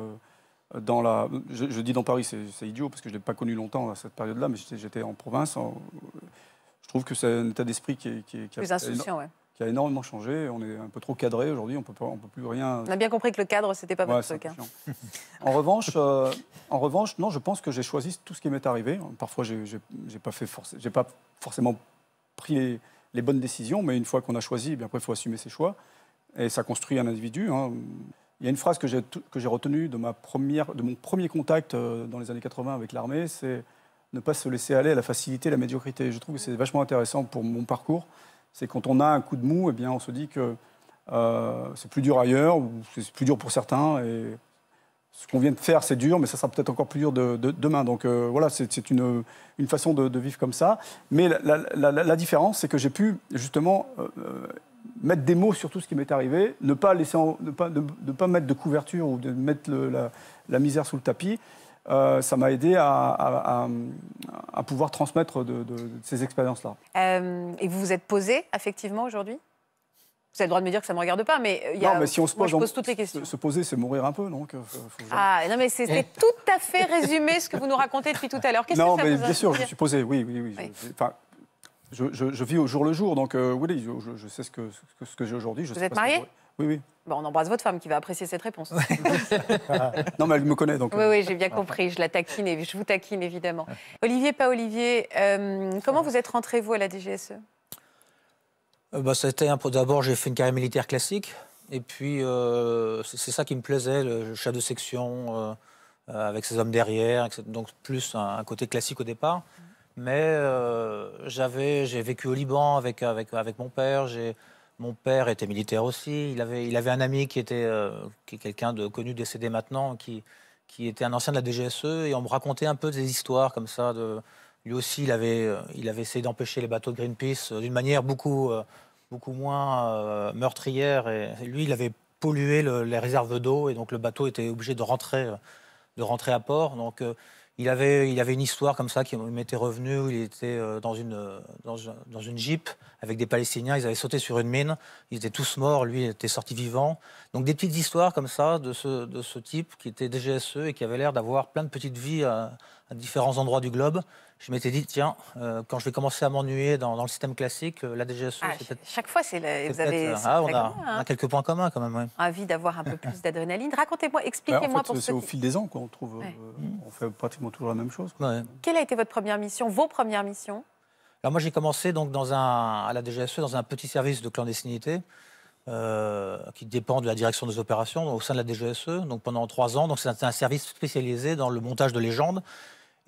dans la. Je, dis dans Paris, c'est idiot parce que je ne l'ai pas connu longtemps à cette période-là, mais j'étais en province. je trouve que c'est un état d'esprit qui, qui, a, énormément changé. On est un peu trop cadré aujourd'hui, on peut pas, on peut plus rien. On a bien compris que le cadre, c'était pas votre truc. Hein. en revanche, euh, en revanche, non, je pense que j'ai choisi tout ce qui m'est arrivé. Parfois, j'ai pas fait, j'ai pas forcément pris les, bonnes décisions, mais une fois qu'on a choisi, eh après, il faut assumer ses choix et ça construit un individu. Hein. Il y a une phrase que j'ai, retenue de, ma première, de mon premier contact euh, dans les années 80 avec l'armée, c'est ne pas se laisser aller à la facilité, la médiocrité. Je trouve que c'est vachement intéressant pour mon parcours. C'est quand on a un coup de mou, eh bien, on se dit que euh, c'est plus dur ailleurs, ou c'est plus dur pour certains. Et ce qu'on vient de faire, c'est dur, mais ça sera peut-être encore plus dur demain. Donc euh, voilà, c'est, une, façon de, vivre comme ça. Mais la, différence, c'est que j'ai pu justement mettre des mots sur tout ce qui m'est arrivé, ne pas, laisser ne, pas, ne, pas, mettre de couverture ou de mettre la, misère sous le tapis, euh, ça m'a aidé à, à, pouvoir transmettre de, ces expériences-là. Euh, et vous vous êtes posé effectivement, aujourd'hui vous avez le droit de me dire que ça ne me regarde pas, mais euh, il y a... Non, mais si on se pose, pose toutes les questions. Se poser, c'est mourir un peu, donc... Ah, non, mais c'était eh. tout à fait résumé ce que vous nous racontez depuis tout à l'heure. Non, mais bien sûr, je suis posé, oui, oui, oui je, vis au jour le jour, donc euh, oui, je, sais ce que, ce, que j'ai aujourd'hui. Vous êtes marié Oui, oui. Bon, on embrasse votre femme qui va apprécier cette réponse. [LAUGHS] non, mais elle me connaît donc. Oui, euh. oui, j'ai bien compris. Je la taquine et je vous taquine évidemment. [LAUGHS] Olivier, pas Olivier, euh, comment vous êtes rentré vous à la DGSE euh, bah, C'était un peu. D'abord, j'ai fait une carrière militaire classique, et puis c'est ça qui me plaisait, le chat de section avec ses hommes derrière, donc plus un, côté classique au départ. Mm. Mais euh, j'avais, j'ai vécu au Liban avec, avec, avec mon père. mon père était militaire aussi. Il avait, il avait un ami qui était euh, quelqu'un de connu, décédé maintenant, qui, qui était un ancien de la DGSE. Et on me racontait un peu des histoires comme ça. De, lui aussi, il avait, il avait essayé d'empêcher les bateaux de Greenpeace euh, d'une manière beaucoup, beaucoup moins meurtrière. Et lui, il avait pollué les réserves d'eau. Et donc, le bateau était obligé de rentrer, de rentrer à port. Donc, il avait, il avait une histoire comme ça qui m'était revenue, il était euh, dans une, euh, dans, une jeep avec des Palestiniens, ils avaient sauté sur une mine, ils étaient tous morts, lui était sorti vivant. Donc des petites histoires comme ça de ce, de ce type qui était DGSE et qui avait l'air d'avoir plein de petites vies à différents endroits du globe je m'étais dit, tiens, euh, quand je vais commencer à m'ennuyer dans, le système classique, euh, la DGSE, ah, Chaque fois, c'est vous avez. ah, hein. on, a, quelques points communs quand même. Ouais. envie d'avoir un peu [LAUGHS] plus d'adrénaline. Racontez-moi, bah, expliquez-moi pour en fait, C'est au fil des ans, qu'on trouve, euh, mm. on fait pratiquement toujours la même chose. Quelle a été votre première mission, vos premières missions Alors, moi, j'ai commencé donc, dans un, à la DGSE dans un petit service de clandestinité. qui dépend de la direction des opérations au sein de la DGSE, donc pendant trois ans. Donc c'est un service spécialisé dans le montage de légendes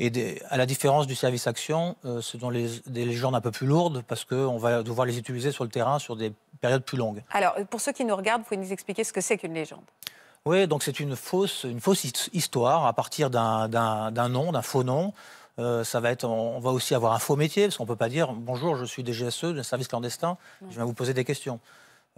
et à la différence du service action, euh, ce sont des légendes un peu plus lourdes parce qu'on va devoir les utiliser sur le terrain sur des périodes plus longues. Alors, euh, pour ceux qui nous regardent, vous pouvez nous expliquer ce que c'est qu'une légende Oui, donc c'est une fausse, une fausse histoire à partir d'un nom, d'un faux nom. Euh, va être, on, va aussi avoir un faux métier, parce qu'on ne peut pas dire bonjour, je suis DGSE, d'un service clandestin, je viens vous poser des questions.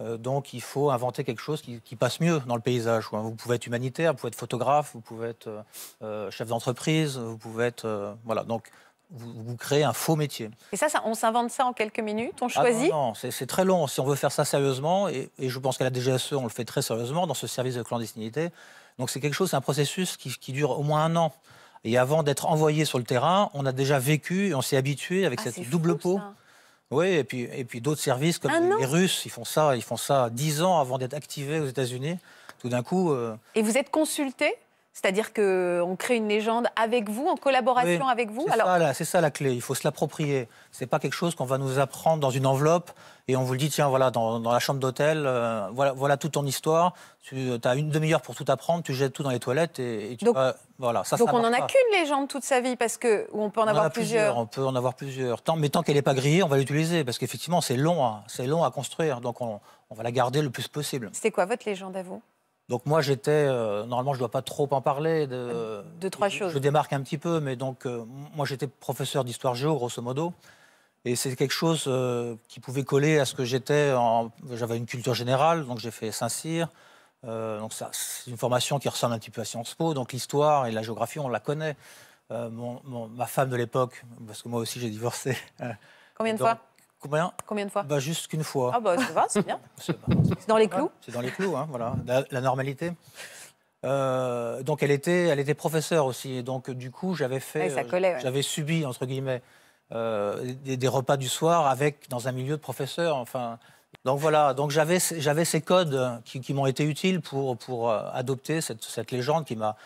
Euh, donc il faut inventer quelque chose qui, passe mieux dans le paysage. Vous pouvez être humanitaire, vous pouvez être photographe, vous pouvez être euh, euh, chef d'entreprise, vous pouvez être... voilà, donc vous, vous, créez un faux métier. Et ça, on s'invente ça en quelques minutes, on ah choisit Non, non c'est très long. Si on veut faire ça sérieusement, et, je pense qu'à la DGSE, on le fait très sérieusement dans ce service de clandestinité. Donc c'est quelque chose, c'est un processus qui, dure au moins un an. Et avant d'être envoyé sur le terrain, on a déjà vécu, et on s'est habitué avec ah, cette double peau. Oui, et puis, et puis d'autres services comme ah les Russes, ils font ça, ils font ça 10 ans avant d'être activés aux États-Unis. Tout d'un coup. Euh, et vous êtes consulté c'est-à-dire qu'on crée une légende avec vous, en collaboration avec vous. C'est ça, la clé, il faut se l'approprier. Ce n'est pas quelque chose qu'on va nous apprendre dans une enveloppe et on vous le dit, tiens, voilà, dans, la chambre d'hôtel, euh, voilà, voilà toute ton histoire, tu as une demi-heure pour tout apprendre, tu jettes tout dans les toilettes et, tu donc, vas, Voilà, ça, donc on n'en a qu'une légende toute sa vie, parce que, on peut en avoir plusieurs. On peut en avoir plusieurs. mais tant qu'elle n'est pas grillée, on va l'utiliser, parce qu'effectivement, c'est long, hein, c'est long à construire, donc on, on va la garder le plus possible. C'était quoi votre légende à vous donc moi j'étais euh, normalement je ne dois pas trop en parler de euh, trois choses. Je démarque un petit peu mais donc euh, moi j'étais professeur d'histoire géo grosso modo et c'est quelque chose qui pouvait coller à ce que j'étais j'avais une culture générale donc j'ai fait Saint-Cyr donc c'est une formation qui ressemble un petit peu à Sciences Po donc l'histoire et la géographie on la connaît ma femme de l'époque parce que moi aussi j'ai divorcé Combien de fois Combien de fois bah, Juste qu'une fois. Ah bah ça va, c'est bien. [LAUGHS] c'est dans les clous C'est dans les clous, hein, voilà, la, normalité. Euh, donc elle était, elle était professeure aussi, et donc du coup j'avais fait, j'avais subi entre guillemets euh, des, repas du soir avec dans un milieu de professeurs. Enfin, donc voilà, donc j'avais, j'avais ces codes qui, m'ont été utiles pour pour euh, adopter cette, cette légende qui m'a,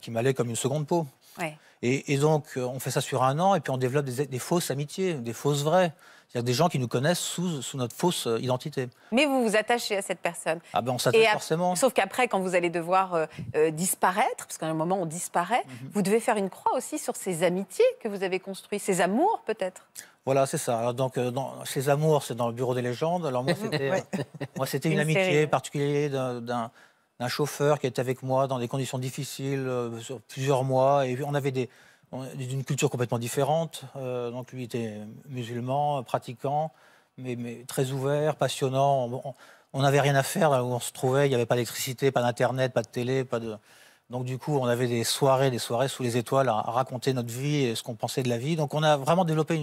qui m'allait comme une seconde peau. Ouais. Et, donc on fait ça sur un an, et puis on développe des, des fausses amitiés, des fausses vraies. Il y a des gens qui nous connaissent sous, notre fausse euh, identité. Mais vous vous attachez à cette personne. Ah ben on s'attache forcément. Sauf qu'après, quand vous allez devoir euh, euh, disparaître, parce qu'à un moment on disparaît, mhm. vous devez faire une croix aussi sur ces amitiés que vous avez construites, ces amours peut-être. Voilà, c'est ça. Alors, donc, dans, ces amours, c'est dans le bureau des légendes. Alors moi, [LAUGHS] c'était une, amitié particulière d'un chauffeur qui était avec moi dans des conditions difficiles sur plusieurs mois. Et on avait des, d'une culture complètement différente. Euh, donc lui était musulman, pratiquant, mais, très ouvert, passionnant. On n'avait rien à faire là où on se trouvait. Il n'y avait pas d'électricité, pas d'internet, pas de télé, pas de. Donc du coup, on avait des soirées, des soirées sous les étoiles à, raconter notre vie et ce qu'on pensait de la vie. Donc on a vraiment développé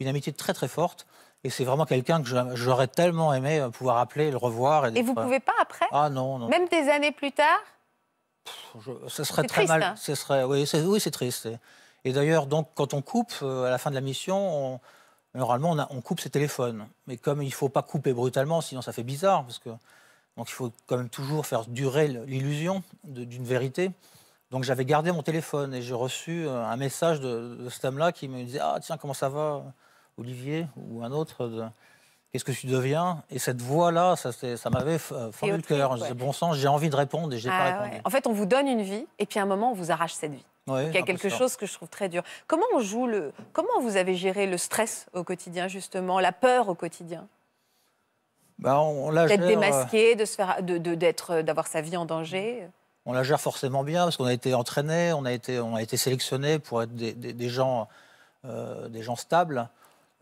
une, amitié très très forte. Et c'est vraiment quelqu'un que j'aurais tellement aimé euh, pouvoir appeler, le revoir. Et, vous ne pouvez pas après Ah non, non. Même des années plus tard ce serait très mal. Hein. ce serait, oui, c'est oui, triste. Et d'ailleurs, donc, quand on coupe, euh, à la fin de la mission, normalement, on, coupe ses téléphones. Mais comme il ne faut pas couper brutalement, sinon ça fait bizarre, parce que donc il faut quand même toujours faire durer l'illusion d'une vérité. Donc j'avais gardé mon téléphone et j'ai reçu euh, un message de, de ce homme-là qui me disait Ah, tiens, comment ça va, Olivier Ou un autre qu'est-ce que tu deviens Et cette voix-là, ça, m'avait fendu le cœur. Bon sens, j'ai envie de répondre et j'ai ah pas répondu. En fait, on vous donne une vie et puis à un moment, on vous arrache cette vie. il y a quelque chose que je trouve très dur. Comment on joue le Comment vous avez géré le stress au quotidien justement, la peur au quotidien D'être démasqué, de d'être, euh, d'avoir sa vie en danger. On la gère forcément bien parce qu'on a été entraîné, on a été, on a été sélectionné pour être des, gens, euh, des gens stables.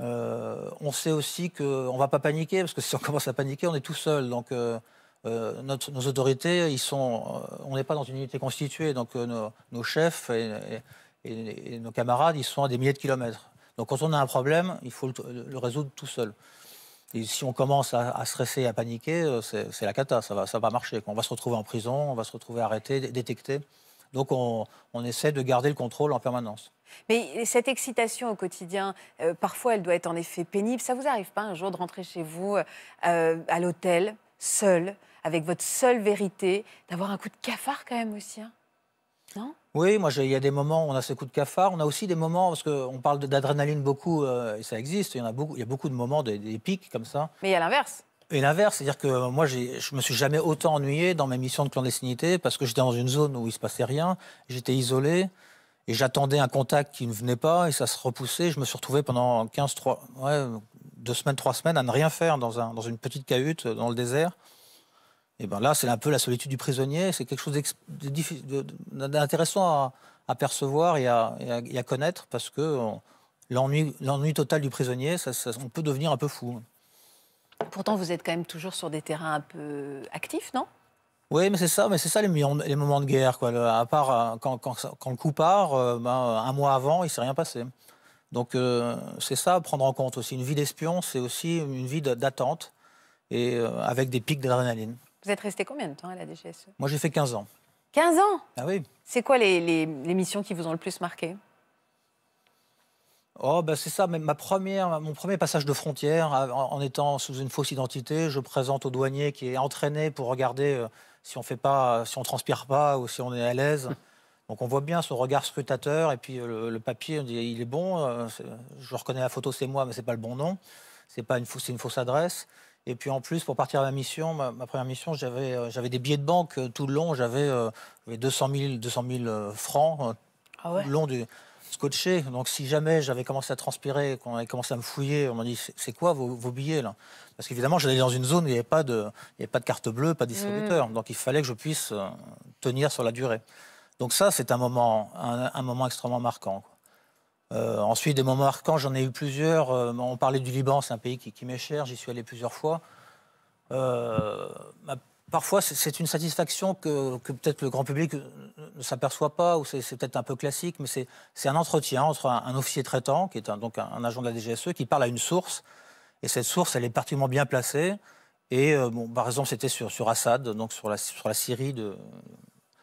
Euh, on sait aussi qu'on ne va pas paniquer, parce que si on [LAUGHS] commence à paniquer, on est tout seul. Donc euh, euh, nos autorités, sont, on n'est pas dans une unité constituée. Donc nos, chefs et, nos camarades, ils sont à des milliers de kilomètres. Donc quand on a un problème, il faut le, résoudre tout seul. Et si on commence à, à stresser, à paniquer, c'est la cata, ça va, ça marcher. On va se retrouver en prison, on va se retrouver arrêté, détecté. Donc on essaie de garder le contrôle en permanence. Mais cette excitation au quotidien, euh, parfois elle doit être en effet pénible. Ça vous arrive pas un jour de rentrer chez vous euh, à l'hôtel, seul, avec votre seule vérité, d'avoir un coup de cafard quand même aussi hein Non oui, moi, il y a des moments où on a ce coup de cafard. On a aussi des moments, parce qu'on parle d'adrénaline beaucoup, euh, et ça existe. Il y, a beaucoup, de moments, des, pics comme ça. Mais il y a l'inverse. Et l'inverse, c'est-à-dire que moi, je me suis jamais autant ennuyé dans mes missions de clandestinité parce que j'étais dans une zone où il se passait rien, j'étais isolé et j'attendais un contact qui ne venait pas et ça se repoussait. Je me suis retrouvé pendant 15, 3, ouais, 2 semaines, 3 semaines à ne rien faire dans, un, dans une petite cahute euh, dans le désert. Et ben là, c'est un peu la solitude du prisonnier. C'est quelque chose d'intéressant à, percevoir et à, connaître parce que euh, l'ennui total du prisonnier, on peut devenir un peu fou. Pourtant, vous êtes quand même toujours sur des terrains un peu actifs, non oui, mais c'est ça, mais c'est ça les, les, moments de guerre. Quoi. à part euh, quand, le coup part, euh, ben, euh, un mois avant, il s'est rien passé. Donc c'est ça prendre en compte aussi. Une vie d'espion, c'est aussi une vie d'attente et avec des pics d'adrénaline. Vous êtes resté combien de temps à la DGSE Moi, j'ai fait 15 ans. 15 ans Ah oui. C'est quoi les, missions qui vous ont le plus marqué Oh, ben c'est ça, ma première, mon premier passage de frontière, en, étant sous une fausse identité, je présente au douanier qui est entraîné pour regarder si on fait pas, si on transpire pas ou si on est à l'aise. [LAUGHS] Donc on voit bien son regard scrutateur et puis euh, le, papier, dit il est bon, euh, je reconnais la photo, c'est moi, mais c'est pas le bon nom, c'est pas une fausse, une fausse adresse. Et puis en plus, pour partir à ma mission, ma, première mission, euh, j'avais des billets de banque tout le long, j'avais 200 000, francs ah tout le long du scotché. Donc si jamais j'avais commencé à transpirer, qu'on avait commencé à me fouiller, on m'a dit c'est quoi vos, billets là Parce qu'évidemment j'allais dans une zone où il n'y avait, pas de, pas de carte bleue, pas de distributeur. Mm. Donc il fallait que je puisse euh, tenir sur la durée. Donc ça c'est un moment, un, moment extrêmement marquant. Euh, ensuite des moments marquants, j'en ai eu plusieurs. Euh, on parlait du Liban, c'est un pays qui, m'est cher, j'y suis allé plusieurs fois. ma parfois, c'est une satisfaction que, peut-être le grand public ne s'aperçoit pas, ou c'est peut-être un peu classique, mais c'est un entretien entre un, officier traitant, qui est un, donc un, agent de la DGSE, qui parle à une source, et cette source, elle est particulièrement bien placée. Et euh, bon, par exemple, c'était sur, sur, Assad, donc sur la, sur la Syrie, de,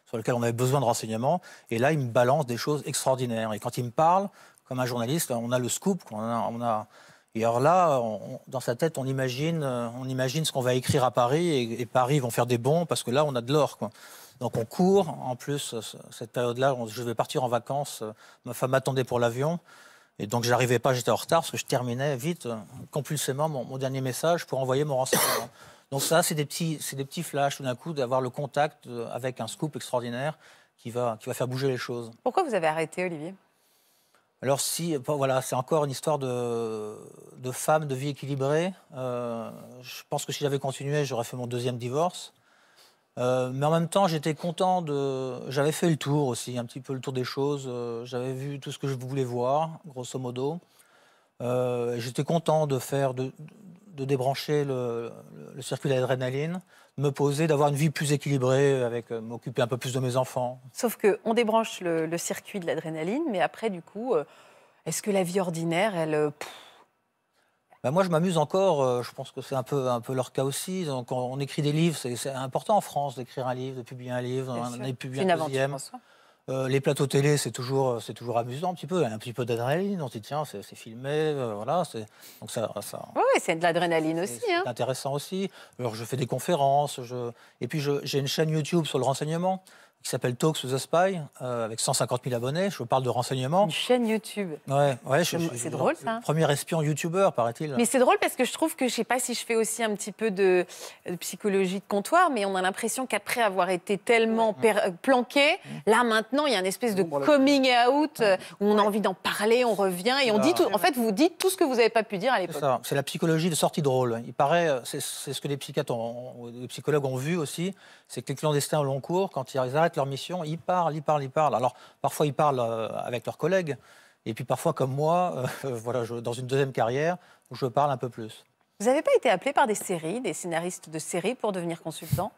sur laquelle on avait besoin de renseignements. Et là, il me balance des choses extraordinaires. Et quand il me parle, comme un journaliste, on a le scoop, a, on a et alors là, dans sa tête, on imagine, euh, on imagine ce qu'on va écrire à Paris et, Paris vont faire des bons parce que là, on a de l'or. Donc on court. En plus, euh, cette période-là, je vais partir en vacances. Euh, ma femme attendait pour l'avion. Et donc, n'arrivais pas, j'étais en retard parce que je terminais vite, compulsément, mon, dernier message pour envoyer mon renseignement. Donc ça, c'est des petits, des petits flashs tout d'un coup d'avoir le contact avec un scoop extraordinaire qui va, qui va faire bouger les choses. Pourquoi vous avez arrêté, Olivier alors si, voilà, c'est encore une histoire de, femme, de vie équilibrée. Euh, je pense que si j'avais continué, j'aurais fait mon deuxième divorce. Euh, mais en même temps, j'étais content de. J'avais fait le tour aussi, un petit peu le tour des choses. Euh, j'avais vu tout ce que je voulais voir, grosso modo. j'étais content de faire, de, débrancher le circuit d'adrénaline me poser, d'avoir une vie plus équilibrée, euh, avec euh, m'occuper un peu plus de mes enfants. Sauf qu'on débranche le, circuit de l'adrénaline, mais après, du coup, euh, est-ce que la vie ordinaire, elle... Ben, moi, je m'amuse encore. Je pense que c'est un peu, un peu leur cas aussi. Donc, on, écrit des livres. C'est important en France d'écrire un livre, de publier un livre, on publié un deuxième. Euh, les plateaux télé, c'est toujours, euh, c'est toujours amusant un petit peu, un petit peu d'adrénaline. On se dit tiens, c'est, filmé, euh, voilà, c'est ça. oui, c'est de l'adrénaline aussi. C'est hein. intéressant aussi. Alors je fais des conférences, et puis j'ai une chaîne YouTube sur le renseignement qui s'appelle Talks with the Spy, euh, avec 150 000 abonnés. Je vous parle de renseignements. Une chaîne YouTube. Ouais, ouais. C'est drôle, ça. premier espion YouTuber, paraît-il. Mais c'est drôle parce que je trouve que, je sais pas si je fais aussi un petit peu de, psychologie de comptoir, mais on a l'impression qu'après avoir été tellement euh, planqué, là, maintenant, il y a une espèce de coming out euh, où on a envie d'en parler, on revient et on dit tout. En fait, vous dites tout ce que vous n'avez pas pu dire à l'époque. C'est la psychologie de sortie de rôle. Il paraît, c'est ce que les psychiatres, les psychologues ont vu aussi, c'est que les clandestins au long cours, quand ils arrêtent leur mission, ils parlent, ils parlent, ils parlent. Alors parfois ils parlent euh, avec leurs collègues, et puis parfois comme moi, euh, [LAUGHS] voilà, dans une deuxième carrière, je parle un peu plus. Vous n'avez pas été appelé par des séries, des scénaristes de séries pour devenir consultant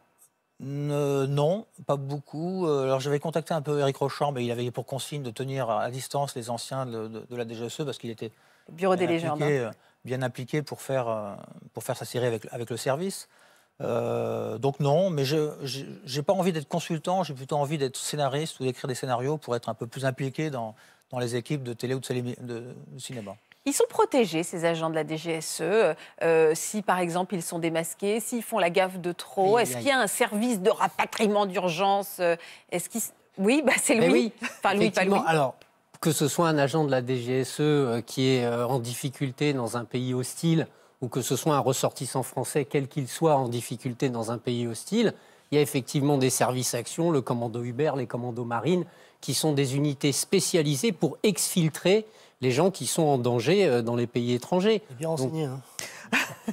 non, pas beaucoup. Euh, alors j'avais contacté un peu Eric Rochambe mais il avait pour consigne de tenir à distance les anciens de, la DGSE parce qu'il était bureau hein. bien impliqué bien appliqué pour faire pour faire sa série avec le service. Euh, donc non, mais je n'ai pas envie d'être consultant, j'ai plutôt envie d'être scénariste ou d'écrire des scénarios pour être un peu plus impliqué dans, les équipes de télé ou de, cinéma. Ils sont protégés, ces agents de la DGSE, euh, si par exemple ils sont démasqués, s'ils font la gaffe de trop. Est-ce qu'il y a un service de rapatriement d'urgence euh, Est-ce Oui, bah c'est eh lui. oui. Enfin, pas Alors, que ce soit un agent de la DGSE qui est en difficulté dans un pays hostile, ou que ce soit un ressortissant français, quel qu'il soit, en difficulté dans un pays hostile, il y a effectivement des services actions, le commando Uber, les commandos marines, qui sont des unités spécialisées pour exfiltrer les gens qui sont en danger euh, dans les pays étrangers. Eh bien enseigné, hein.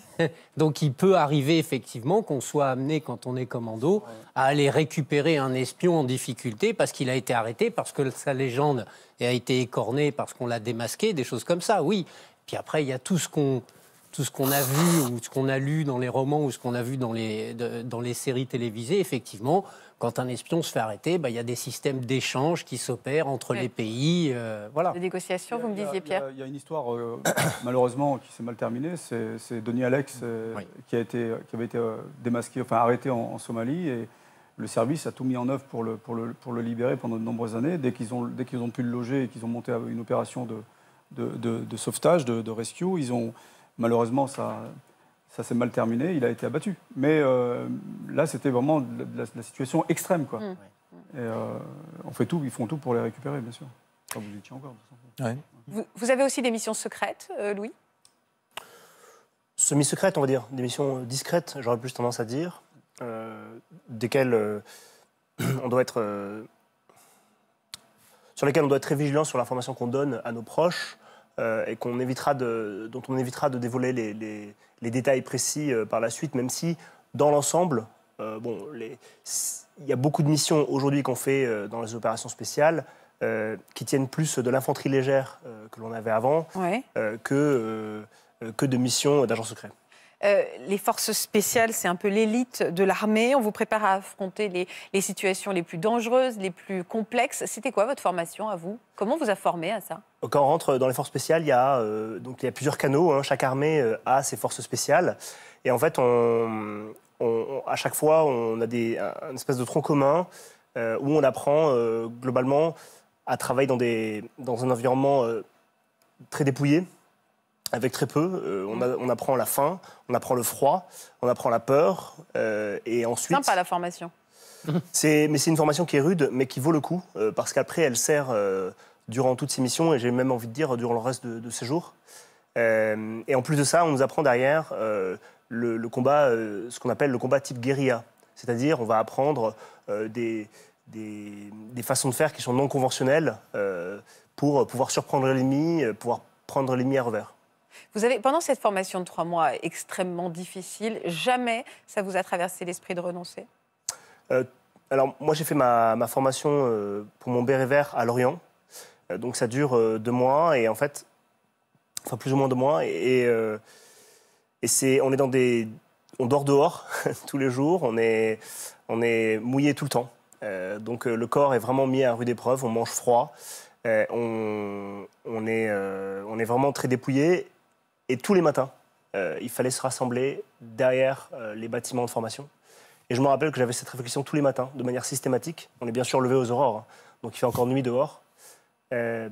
[LAUGHS] Donc, il peut arriver effectivement qu'on soit amené, quand on est commando, à aller récupérer un espion en difficulté parce qu'il a été arrêté, parce que sa légende a été écornée, parce qu'on l'a démasqué, des choses comme ça, oui. Puis après, il y a tout ce qu'on tout ce qu'on a vu ou ce qu'on a lu dans les romans ou ce qu'on a vu dans les, dans les séries télévisées, effectivement, quand un espion se fait arrêter, bah, il y a des systèmes d'échange qui s'opèrent entre les pays. Euh, voilà. négociations, vous me disiez, Pierre Il y, a une histoire, euh, [COUGHS] malheureusement, qui s'est mal terminée. C'est Denis Alex euh, qui, a été, qui avait été démasqué, enfin arrêté en, Somalie. Et le service a tout mis en œuvre pour le, pour le, pour le libérer pendant de nombreuses années. Dès qu'ils ont, qu'ils ont pu le loger et qu'ils ont monté une opération de, de, de sauvetage, de, rescue, ils ont. Malheureusement, ça, ça s'est mal terminé, il a été abattu. Mais euh, là, c'était vraiment la, situation extrême. Quoi. Mm. Euh, on fait tout, ils font tout pour les récupérer, bien sûr. vous étiez encore. vous, avez aussi des missions secrètes, euh, Louis Semi-secrètes, on va dire. Des missions discrètes, j'aurais plus tendance à dire. desquelles [CLEARS THROAT] on doit être. sur lesquelles on doit être très vigilant sur l'information qu'on donne à nos proches euh, et qu'on évitera de, dont on évitera de dévoiler les, détails précis euh, par la suite, même si dans l'ensemble, euh, bon, il y a beaucoup de missions aujourd'hui qu'on fait dans les opérations spéciales. qui tiennent plus de l'infanterie légère que l'on avait avant que, que de missions d'agents secrets. les forces spéciales, c'est un peu l'élite de l'armée. On vous prépare à affronter les, situations les plus dangereuses, les plus complexes. C'était quoi votre formation à vous Comment vous a formé à ça quand on rentre dans les forces spéciales, il y a, euh, donc, il y a plusieurs canaux. Hein. Chaque armée euh, a ses forces spéciales. Et en fait, on, à chaque fois, on a des, un, une espèce de tronc commun euh, où on apprend globalement à travailler dans, des, dans un environnement très dépouillé, avec très peu. On, apprend la faim, on apprend le froid, on apprend la peur. et ensuite... Sympa la formation. [LAUGHS] mais c'est une formation qui est rude, mais qui vaut le coup, parce qu'après, elle sert durant toutes ces missions et j'ai même envie de dire durant le reste de, ces jours. Euh, et en plus de ça, on nous apprend derrière euh, le, combat, euh, ce qu'on appelle le combat type guérilla. C'est-à-dire, on va apprendre des, des, façons de faire qui sont non conventionnelles pour pouvoir surprendre l'ennemi, pouvoir prendre l'ennemi à revers. Vous avez, pendant cette formation de trois mois extrêmement difficile, jamais ça vous a traversé l'esprit de renoncer Alors, moi, j'ai fait ma, ma formation pour mon béret vert à Lorient. Euh, donc ça dure euh, deux mois et en fait, enfin plus ou moins deux mois et, euh, c'est, on est dans des, on dort dehors [LAUGHS] tous les jours, on est, on est mouillé tout le temps. donc le corps est vraiment mis à rude épreuve, on mange froid, on, est, on est vraiment très dépouillé et tous les matins, il fallait se rassembler derrière les bâtiments de formation. Et je me rappelle que j'avais cette réflexion tous les matins, de manière systématique. On est bien sûr levé aux aurores, hein. donc il fait encore nuit dehors. Euh,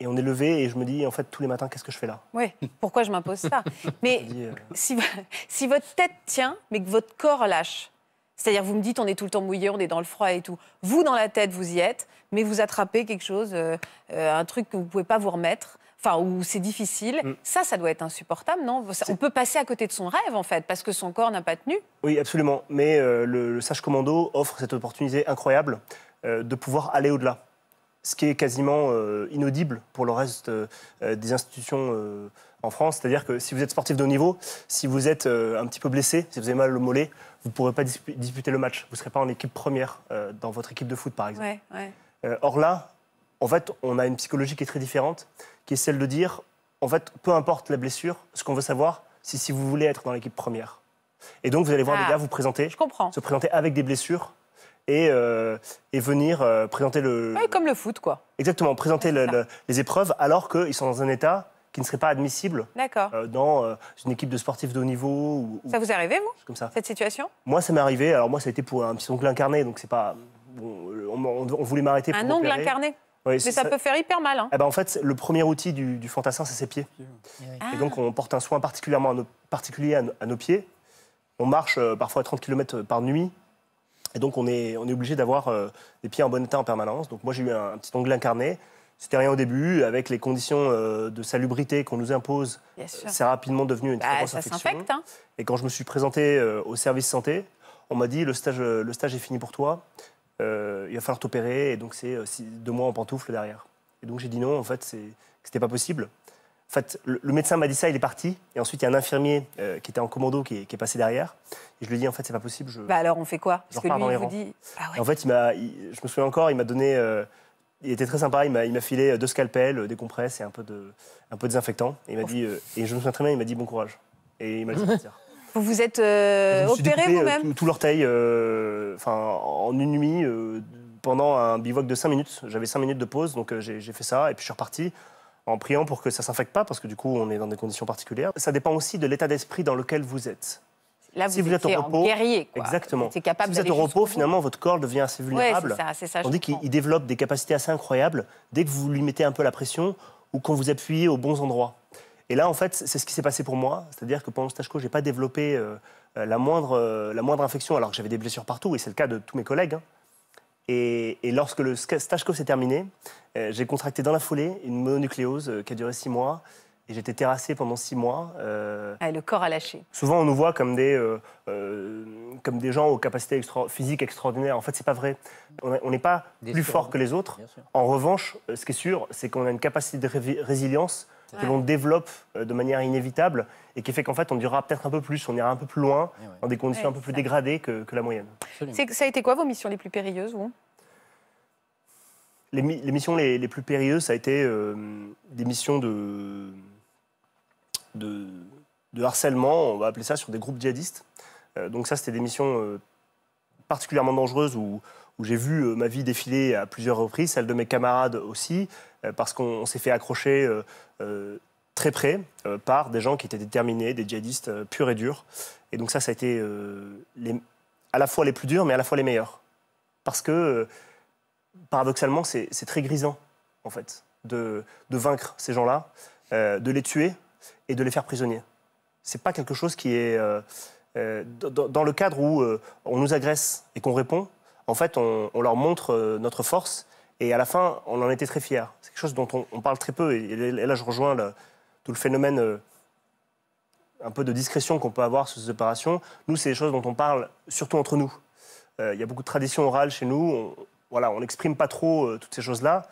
et on est levé et je me dis, en fait, tous les matins, qu'est-ce que je fais là Oui, pourquoi je m'impose ça [LAUGHS] Mais euh, si, votre tête tient, mais que votre corps lâche, c'est-à-dire vous me dites, on est tout le temps mouillé, on est dans le froid et tout, vous, dans la tête, vous y êtes, mais vous attrapez quelque chose, euh, un truc que vous ne pouvez pas vous remettre, enfin, où c'est difficile, mm. ça, ça doit être insupportable, non On peut passer à côté de son rêve, en fait, parce que son corps n'a pas tenu. Oui, absolument. Mais le Sage Commando offre cette opportunité incroyable de pouvoir aller au-delà ce qui est quasiment euh, inaudible pour le reste euh, euh, des institutions en France. C'est-à-dire que si vous êtes sportif de haut niveau, si vous êtes un petit peu blessé, si vous avez mal au mollet, vous ne pourrez pas disputer le match. Vous ne serez pas en équipe première dans votre équipe de foot, par exemple. or là, en fait, on a une psychologie qui est très différente, qui est celle de dire, en fait, peu importe la blessure, ce qu'on veut savoir, c'est si vous voulez être dans l'équipe première. Et donc, vous allez voir ah. des gars vous présenter, se présenter avec des blessures euh, et, venir euh, présenter le... comme le foot, quoi. Exactement, présenter les épreuves alors qu'ils sont dans un état qui ne serait pas admissible d'accord euh, dans une équipe de sportifs de haut niveau. Ça vous est arrivé, vous Cette situation Moi, ça m'est arrivé. Alors, moi, ça a été pour un petit ongle incarné, donc c'est pas. on, voulait m'arrêter pour. Un ongle incarné oui, Mais ça, peut faire hyper mal. Hein. Eh ben, en fait, le premier outil du, fantassin, c'est ses pieds. Eh et donc, on porte un soin particulièrement à nos, particulier à, nos pieds. On marche parfois 30 km par nuit et donc, on est, on est obligé d'avoir euh, les pieds en bon état en permanence. Donc, moi, j'ai eu un, petit ongle incarné. C'était rien au début. Avec les conditions euh, de salubrité qu'on nous impose, c'est rapidement devenu une bah, infection. Hein. Et quand je me suis présenté euh, au service santé, on m'a dit le stage, le stage est fini pour toi. il va falloir t'opérer. Et donc, c'est deux mois en pantoufle derrière. Et donc, j'ai dit non, en fait, c'était pas possible. En fait, le, médecin m'a dit ça, il est parti. Et ensuite, il y a un infirmier euh, qui était en commando qui est, passé derrière. Et je lui ai dit, en fait, c'est pas possible. Je... Bah alors, on fait quoi Parce que lui, il vous dit. Bah ouais. En fait, il m'a, je me souviens encore, il m'a donné. Euh, il était très sympa, il m'a, filé euh, deux scalpels, des compresses et un peu de, un peu désinfectant. Et il m'a dit, et je me souviens très bien, il m'a dit bon courage. Et il m'a dit partir. [LAUGHS] Vous vous êtes opéré vous-même Tout, l'orteil, enfin, en une nuit, pendant un bivouac de 5 minutes. J'avais 5 minutes de pause, donc j'ai fait ça, et puis je suis reparti en priant pour que ça ne s'infecte pas, parce que du coup, on est dans des conditions particulières. Ça dépend aussi de l'état d'esprit dans lequel vous êtes. Là, vous, êtes en repos, guerrier, quoi. exactement. Vous vous êtes au repos, finalement, votre corps devient assez vulnérable. on ça, tandis qu'il développe des capacités assez incroyables dès que vous lui mettez un peu la pression ou quand vous appuyez aux bons endroits. Et là, en fait, c'est ce qui s'est passé pour moi. C'est-à-dire que pendant le stage co, j'ai pas développé euh, euh, la, moindre, euh, la moindre infection, alors que j'avais des blessures partout, et c'est le cas de tous mes collègues. Hein. Et, lorsque le stage s'est terminé, euh, j'ai contracté dans la foulée une mononucléose euh, qui a duré six mois. Et j'étais terrassé pendant six mois. Euh, ah, le corps a lâché. Souvent, on nous voit comme des, comme des gens aux capacités physiques extraordinaires. En fait, ce n'est pas vrai. On n'est pas plus fort que les autres. En revanche, ce qui est sûr, c'est qu'on a une capacité de résilience que l'on développe euh, de manière inévitable et qui fait qu'en fait, on durera peut-être un peu plus, on ira un peu plus loin, eh dans des conditions un peu plus dégradées que, la moyenne. Ça a été quoi vos missions les plus périlleuses vous les, missions les, plus périlleuses, ça a été euh, des missions de, de, harcèlement, on va appeler ça, sur des groupes djihadistes. Euh, donc ça, c'était des missions particulièrement dangereuses où, où j'ai vu ma vie défiler à plusieurs reprises, celle de mes camarades aussi, euh, parce qu'on s'est fait accrocher euh, euh, très près par des gens qui étaient déterminés, des djihadistes purs et durs. Et donc ça, ça a été à la fois les plus durs, mais à la fois les meilleurs. Parce que, paradoxalement, c'est très grisant, en fait, de, vaincre ces gens-là, de les tuer et de les faire prisonniers. C'est pas quelque chose qui est... dans, le cadre où on nous agresse et qu'on répond, en fait, on, leur montre notre force et à la fin, on en était très fiers. C'est quelque chose dont on, parle très peu. Et, là, je rejoins tout le phénomène euh, un peu de discrétion qu'on peut avoir sur ces opérations. Nous, c'est des choses dont on parle surtout entre nous. Euh, il y a beaucoup de traditions orales chez nous. On, voilà, on n'exprime pas trop euh, toutes ces choses-là.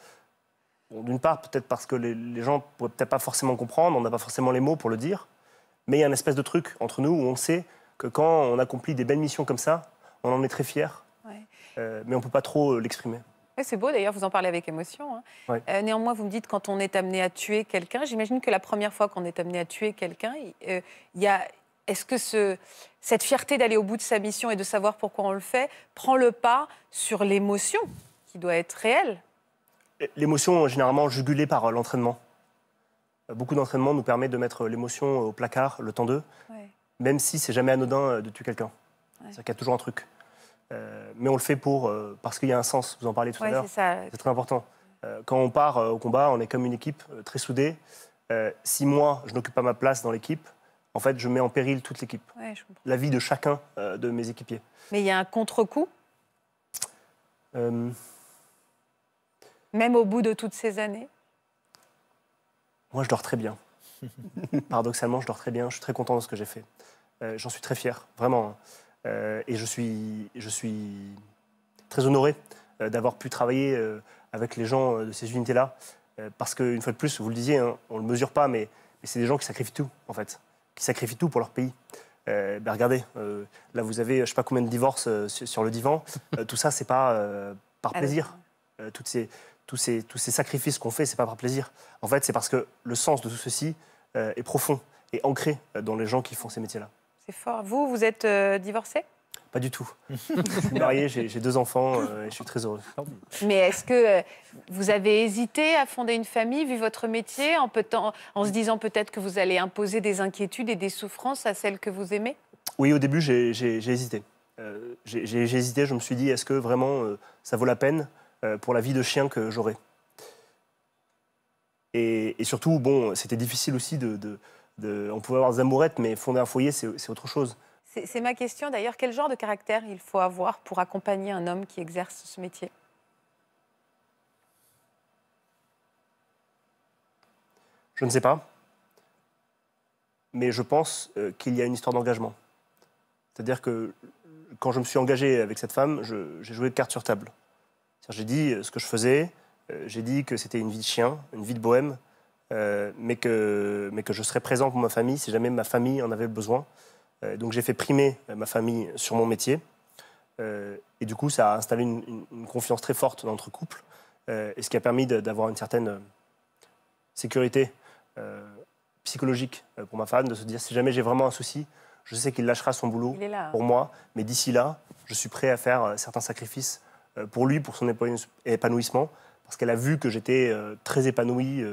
D'une part, peut-être parce que les, gens ne pourraient peut-être pas forcément comprendre, on n'a pas forcément les mots pour le dire. Mais il y a un espèce de truc entre nous où on sait que quand on accomplit des belles missions comme ça, on en est très fier. mais on ne peut pas trop l'exprimer c'est beau d'ailleurs, vous en parlez avec émotion. Hein. Euh, néanmoins, vous me dites quand on est amené à tuer quelqu'un, j'imagine que la première fois qu'on est amené à tuer quelqu'un, euh, est-ce que cette fierté d'aller au bout de sa mission et de savoir pourquoi on le fait prend le pas sur l'émotion qui doit être réelle L'émotion, est généralement jugulée par l'entraînement. Beaucoup d'entraînement nous permet de mettre l'émotion au placard le temps d'eux, même si c'est jamais anodin euh, de tuer quelqu'un. cest qu'il y a toujours un truc. Euh, mais on le fait pour, euh, parce qu'il y a un sens, vous en parlez tout à l'heure. C'est très important. Euh, quand on part au combat, on est comme une équipe très soudée. si moi, je n'occupe pas ma place dans l'équipe, en fait, je mets en péril toute l'équipe. la vie de chacun de mes équipiers. Mais il y a un contre-coup Même au bout de toutes ces années Moi, je dors très bien. [LAUGHS] Paradoxalement, je dors très bien. Je suis très content de ce que j'ai fait. J'en suis très fier, vraiment. Hein. Euh, et je suis, je suis très honoré euh, d'avoir pu travailler euh, avec les gens de ces unités-là. Parce qu'une fois de plus, vous le disiez, hein, on ne le mesure pas, mais, c'est des gens qui sacrifient tout, en fait. Qui sacrifient tout pour leur pays. Ben, regardez, là vous avez je ne sais pas combien de divorces sur le divan. tout ça, c'est pas par ah, plaisir. Toutes ces, tous, ces, tous ces sacrifices qu'on fait, c'est pas par plaisir. En fait, c'est parce que le sens de tout ceci est profond et ancré dans les gens qui font ces métiers-là. C'est fort. Vous, vous êtes euh, divorcé Pas du tout. [LAUGHS] je suis marié, j'ai deux enfants euh, et je suis très heureux. Mais est-ce que euh, vous avez hésité à fonder une famille, vu votre métier, en, en se disant peut-être que vous allez imposer des inquiétudes et des souffrances à celles que vous aimez Oui, au début, j'ai hésité. j'ai hésité, je me suis dit, est-ce que vraiment ça vaut la peine pour la vie de chien que j'aurai et, surtout, bon, c'était difficile aussi de on pouvait avoir des amourettes, mais fonder un foyer, c'est autre chose. C'est ma question d'ailleurs. Quel genre de caractère il faut avoir pour accompagner un homme qui exerce ce métier Je ne sais pas. Mais je pense euh, qu'il y a une histoire d'engagement. C'est-à-dire que quand je me suis engagé avec cette femme, j'ai joué de carte sur table. J'ai dit euh, ce que je faisais, euh, j'ai dit que c'était une vie de chien, une vie de bohème, euh, mais, que, mais que je serais présent pour ma famille si jamais ma famille en avait besoin. Euh, donc j'ai fait primer euh, ma famille sur mon métier. et du coup, ça a installé une, confiance très forte dans notre couple, et ce qui a permis d'avoir une certaine sécurité psychologique pour ma femme, de se dire si jamais j'ai vraiment un souci, je sais qu'il lâchera son boulot pour moi, mais d'ici là, je suis prêt à faire certains sacrifices pour lui, pour son épanouissement, parce qu'elle a vu que j'étais très épanoui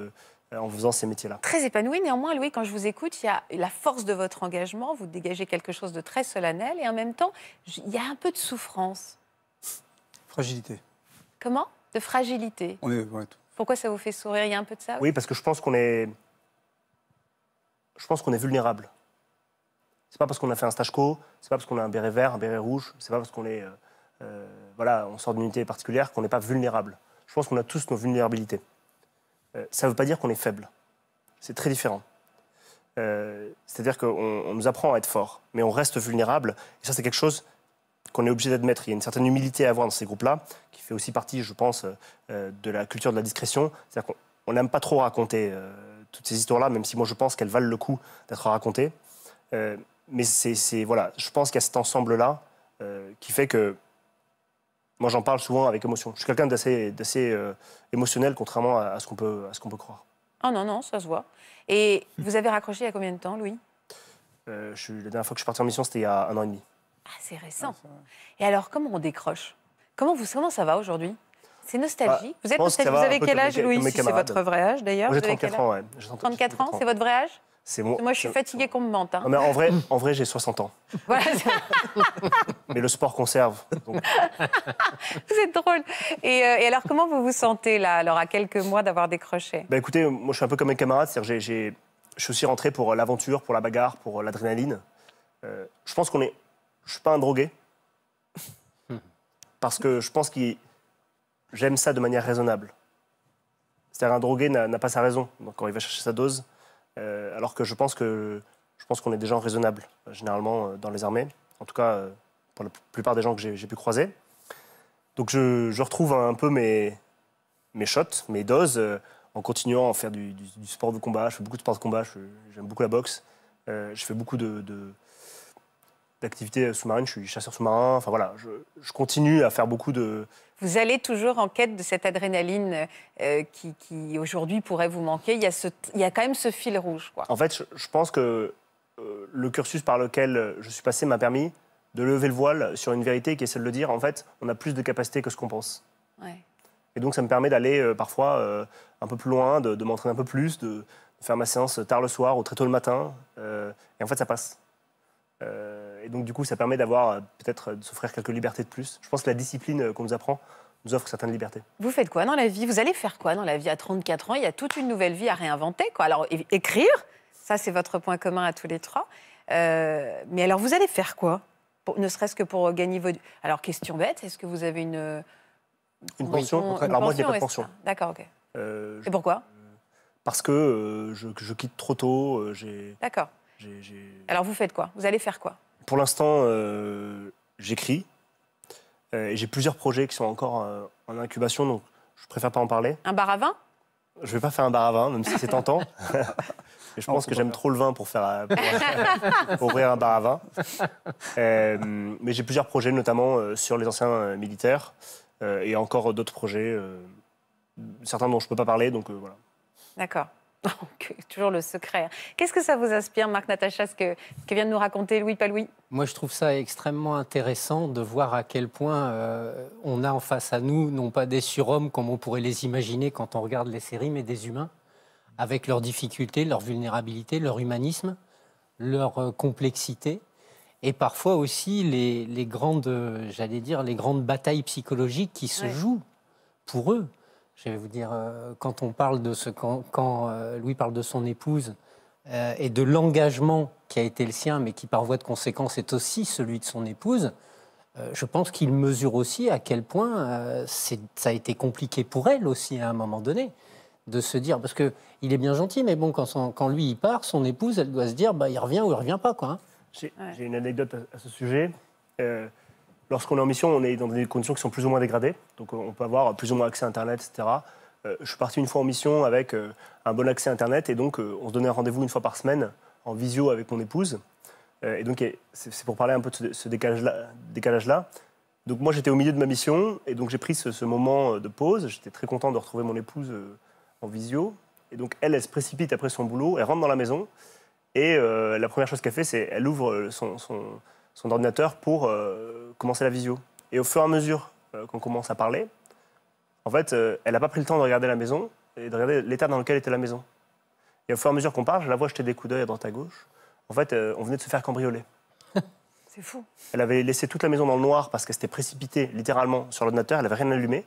euh, en faisant ces métiers-là. Très épanoui. Néanmoins, Louis, quand je vous écoute, il y a la force de votre engagement, vous dégagez quelque chose de très solennel et en même temps, il y a un peu de souffrance. Fragilité. Comment De fragilité. On est, Pourquoi ça vous fait sourire Il y a un peu de ça Oui, parce que je pense qu'on est. Je pense qu'on est vulnérable. C'est pas parce qu'on a fait un stage co, c'est pas parce qu'on a un béret vert, un béret rouge, c'est pas parce qu'on est. Euh, euh, voilà, on sort d'une unité particulière qu'on n'est pas vulnérable. Je pense qu'on a tous nos vulnérabilités. Euh, ça ne veut pas dire qu'on est faible. C'est très différent. Euh, c'est-à-dire qu'on nous apprend à être fort, mais on reste vulnérable. Et ça, c'est quelque chose qu'on est obligé d'admettre. Il y a une certaine humilité à avoir dans ces groupes-là, qui fait aussi partie, je pense, euh, de la culture de la discrétion. C'est-à-dire qu'on n'aime pas trop raconter toutes ces histoires-là, même si moi, je pense qu'elles valent le coup d'être racontées. mais c'est voilà, je pense qu'il y a cet ensemble-là qui fait que moi, j'en parle souvent avec émotion. Je suis quelqu'un d'assez euh, émotionnel, contrairement à, ce qu'on peut, à ce qu'on peut croire. Ah non, non, ça se voit. Et [LAUGHS] vous avez raccroché il y a combien de temps, Louis euh, je, La dernière fois que je suis parti en mission, c'était il y a un an et demi. Ah, c'est récent. Ah, et alors, comment on décroche comment, vous, comment ça va aujourd'hui C'est nostalgique. Bah, vous êtes Vous avez quel âge, Louis si C'est votre vrai âge, d'ailleurs. J'ai 34 ans, ouais. 34 ans, c'est votre vrai âge moi, je suis fatigué qu'on me mente. Hein. en vrai, en vrai j'ai 60 ans. [LAUGHS] mais le sport conserve. [LAUGHS] C'est drôle. Euh, et, alors, comment vous vous sentez, là, alors, à quelques mois d'avoir décroché bah, Écoutez, moi, je suis un peu comme mes camarades. cest à je suis aussi rentré pour euh, l'aventure, pour la bagarre, pour euh, l'adrénaline. je pense qu'on est... Je suis pas un drogué. [LAUGHS] Parce que je pense que j'aime ça de manière raisonnable. C'est-à-dire un drogué n'a pas sa raison. Donc, quand il va chercher sa dose euh, alors que je pense que je pense qu'on est des gens raisonnables, euh, généralement, euh, dans les armées. En tout cas, pour la plupart des gens que j'ai pu croiser. Donc je, retrouve un peu mes, mes shots, mes doses, en continuant à faire du, sport de combat. Je fais beaucoup de sport de combat, j'aime beaucoup la boxe. je fais beaucoup de, activité euh, sous-marine. Je suis chasseur sous-marin. Enfin voilà, je, continue à faire beaucoup de. Vous allez toujours en quête de cette adrénaline euh, euh, qui, aujourd'hui pourrait vous manquer. Il y, a ce, il quand même ce fil rouge. Quoi. En fait, je, pense que le cursus par lequel je suis passé m'a permis de lever le voile sur une vérité qui est celle de dire en fait, on a plus de capacités que ce qu'on pense. Et donc, ça me permet d'aller parfois un peu plus loin, de, m'entraîner un peu plus, de, faire ma séance tard le soir ou très tôt le matin. et en fait, ça passe et donc, du coup, ça permet d'avoir euh, peut-être euh, de s'offrir quelques libertés de plus. Je pense que la discipline euh, qu'on nous apprend nous offre certaines libertés. Vous faites quoi dans la vie Vous allez faire quoi dans la vie à 34 ans Il y a toute une nouvelle vie à réinventer. Quoi. Alors, écrire, ça, c'est votre point commun à tous les trois. mais alors, vous allez faire quoi Ne serait-ce que pour gagner vos... Alors, question bête, est-ce que vous avez une... Une pension, Alors, moi, je n'ai pas de pension. D'accord, ok. Et pourquoi Parce que je, je, quitte trop tôt. D'accord. Alors, vous faites quoi Vous allez faire quoi pour l'instant, euh, j'écris. Euh, et J'ai plusieurs projets qui sont encore euh, en incubation, donc je préfère pas en parler. Un bar à vin Je vais pas faire un bar à vin, même si c'est tentant. [LAUGHS] [LAUGHS] je pense que j'aime trop le vin pour faire [LAUGHS] ouvrir un bar à vin. mais j'ai plusieurs projets, notamment sur les anciens militaires et encore d'autres projets, certains dont je ne peux pas parler. Donc voilà. D'accord. [LAUGHS] toujours le secret. Hein. Qu'est-ce que ça vous inspire, Marc Natacha, ce que, vient de nous raconter Louis Palouis Moi, je trouve ça extrêmement intéressant de voir à quel point euh, on a en face à nous, non pas des surhommes comme on pourrait les imaginer quand on regarde les séries, mais des humains, avec leurs difficultés, leur vulnérabilité, leur humanisme, leur euh, complexité, et parfois aussi les, grandes, dire, les grandes batailles psychologiques qui se jouent pour eux. Je vais vous dire, euh, quand on parle de ce, quand, euh, Louis parle de son épouse euh, et de l'engagement qui a été le sien, mais qui par voie de conséquence est aussi celui de son épouse, je pense qu'il mesure aussi à quel point ça a été compliqué pour elle aussi à un moment donné de se dire parce que il est bien gentil, mais bon quand, quand lui il part, son épouse elle doit se dire bah il revient ou il revient pas quoi. Hein. J'ai une anecdote à, à ce sujet. Lorsqu'on est en mission, on est dans des conditions qui sont plus ou moins dégradées. Donc euh, on peut avoir plus ou moins accès à Internet, etc. Euh, je suis parti une fois en mission avec euh, un bon accès à Internet et donc on se donnait un rendez-vous une fois par semaine en visio avec mon épouse. et donc c'est pour parler un peu de ce, décalage-là. donc moi j'étais au milieu de ma mission et donc j'ai pris ce, moment de pause. J'étais très content de retrouver mon épouse en visio. Et donc elle, elle se précipite après son boulot, elle rentre dans la maison et la première chose qu'elle fait, c'est elle ouvre son, son ordinateur pour la visio. Et au fur et à mesure euh, qu'on commence à parler, en fait, euh, elle n'a pas pris le temps de regarder la maison et de regarder l'état dans lequel était la maison. Et au fur et à mesure qu'on parle, je la vois jeter des coups d'œil à droite à gauche. En fait, euh, on venait de se faire cambrioler. [LAUGHS] C'est fou. Elle avait laissé toute la maison dans le noir parce qu'elle s'était précipitée littéralement sur l'ordinateur, elle n'avait rien allumé.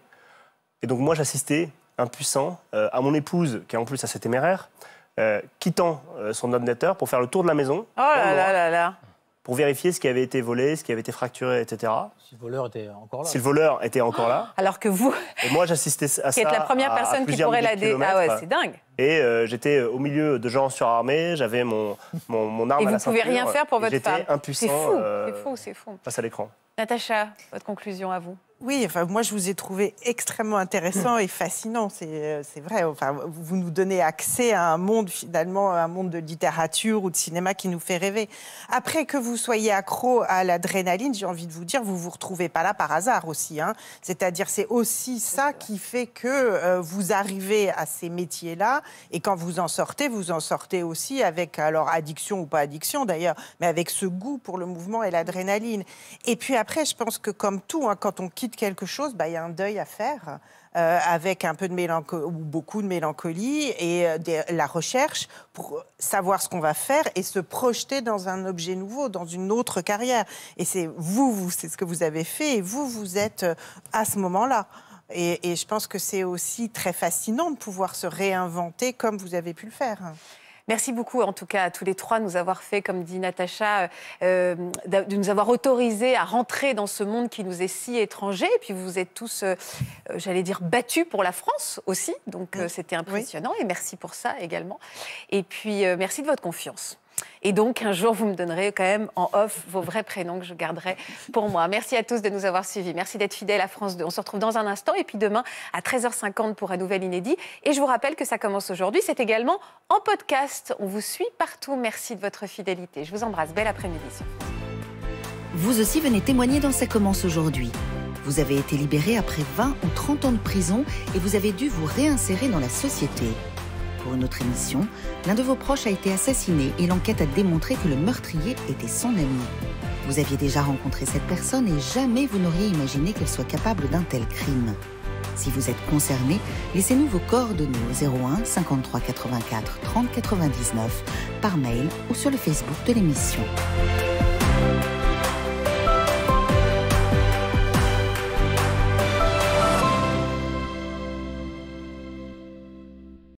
Et donc moi, j'assistais, impuissant, à mon épouse, qui est en plus assez téméraire, quittant son ordinateur pour faire le tour de la maison. Oh là là là là pour vérifier ce qui avait été volé, ce qui avait été fracturé, etc. Si le voleur était encore là. Si le voleur était encore là. Alors que vous. Et moi, j'assistais à ça. Qui êtes la première personne qui pourrait l'aider. Ah ouais, c'est dingue. Et euh, j'étais euh, au milieu de gens surarmés, j'avais mon, mon, arme à la vous pouvez rien faire pour votre femme. C'est fou, euh, c'est fou, c'est fou. Face à l'écran. Natacha, votre conclusion à vous oui, enfin, moi je vous ai trouvé extrêmement intéressant et fascinant, c'est vrai. Enfin, vous nous donnez accès à un monde finalement, un monde de littérature ou de cinéma qui nous fait rêver. Après que vous soyez accro à l'adrénaline, j'ai envie de vous dire, vous vous retrouvez pas là par hasard aussi. Hein. C'est-à-dire, c'est aussi ça qui fait que vous arrivez à ces métiers-là et quand vous en sortez, vous en sortez aussi avec, alors addiction ou pas addiction d'ailleurs, mais avec ce goût pour le mouvement et l'adrénaline. Et puis après, je pense que comme tout, hein, quand on quitte quelque chose, bah, il y a un deuil à faire. Euh, avec un peu de mélancolie ou beaucoup de mélancolie et euh, la recherche pour savoir ce qu'on va faire et se projeter dans un objet nouveau, dans une autre carrière. Et c'est vous c'est ce que vous avez fait et vous, vous êtes euh, à ce moment-là. Et, je pense que c'est aussi très fascinant de pouvoir se réinventer comme vous avez pu le faire. Merci beaucoup, en tout cas, à tous les trois, de nous avoir fait, comme dit Natacha, euh, euh, de nous avoir autorisé à rentrer dans ce monde qui nous est si étranger. Et puis, vous êtes tous, euh, j'allais dire, battus pour la France aussi. Donc, c'était impressionnant. Et merci pour ça également. Et puis, merci de votre confiance. Et donc, un jour, vous me donnerez quand même en off vos vrais prénoms que je garderai pour moi. Merci à tous de nous avoir suivis. Merci d'être fidèles à France 2. On se retrouve dans un instant et puis demain à 13h50 pour un nouvel inédit. Et je vous rappelle que ça commence aujourd'hui. C'est également en podcast. On vous suit partout. Merci de votre fidélité. Je vous embrasse. Belle après-midi Vous aussi venez témoigner dans Ça commence aujourd'hui. Vous avez été libéré après 20 ou 30 ans de prison et vous avez dû vous réinsérer dans la société pour une autre émission, l'un de vos proches a été assassiné et l'enquête a démontré que le meurtrier était son ami. Vous aviez déjà rencontré cette personne et jamais vous n'auriez imaginé qu'elle soit capable d'un tel crime. Si vous êtes concerné, laissez-nous vos coordonnées au 01 53 84 30 99 par mail ou sur le Facebook de l'émission.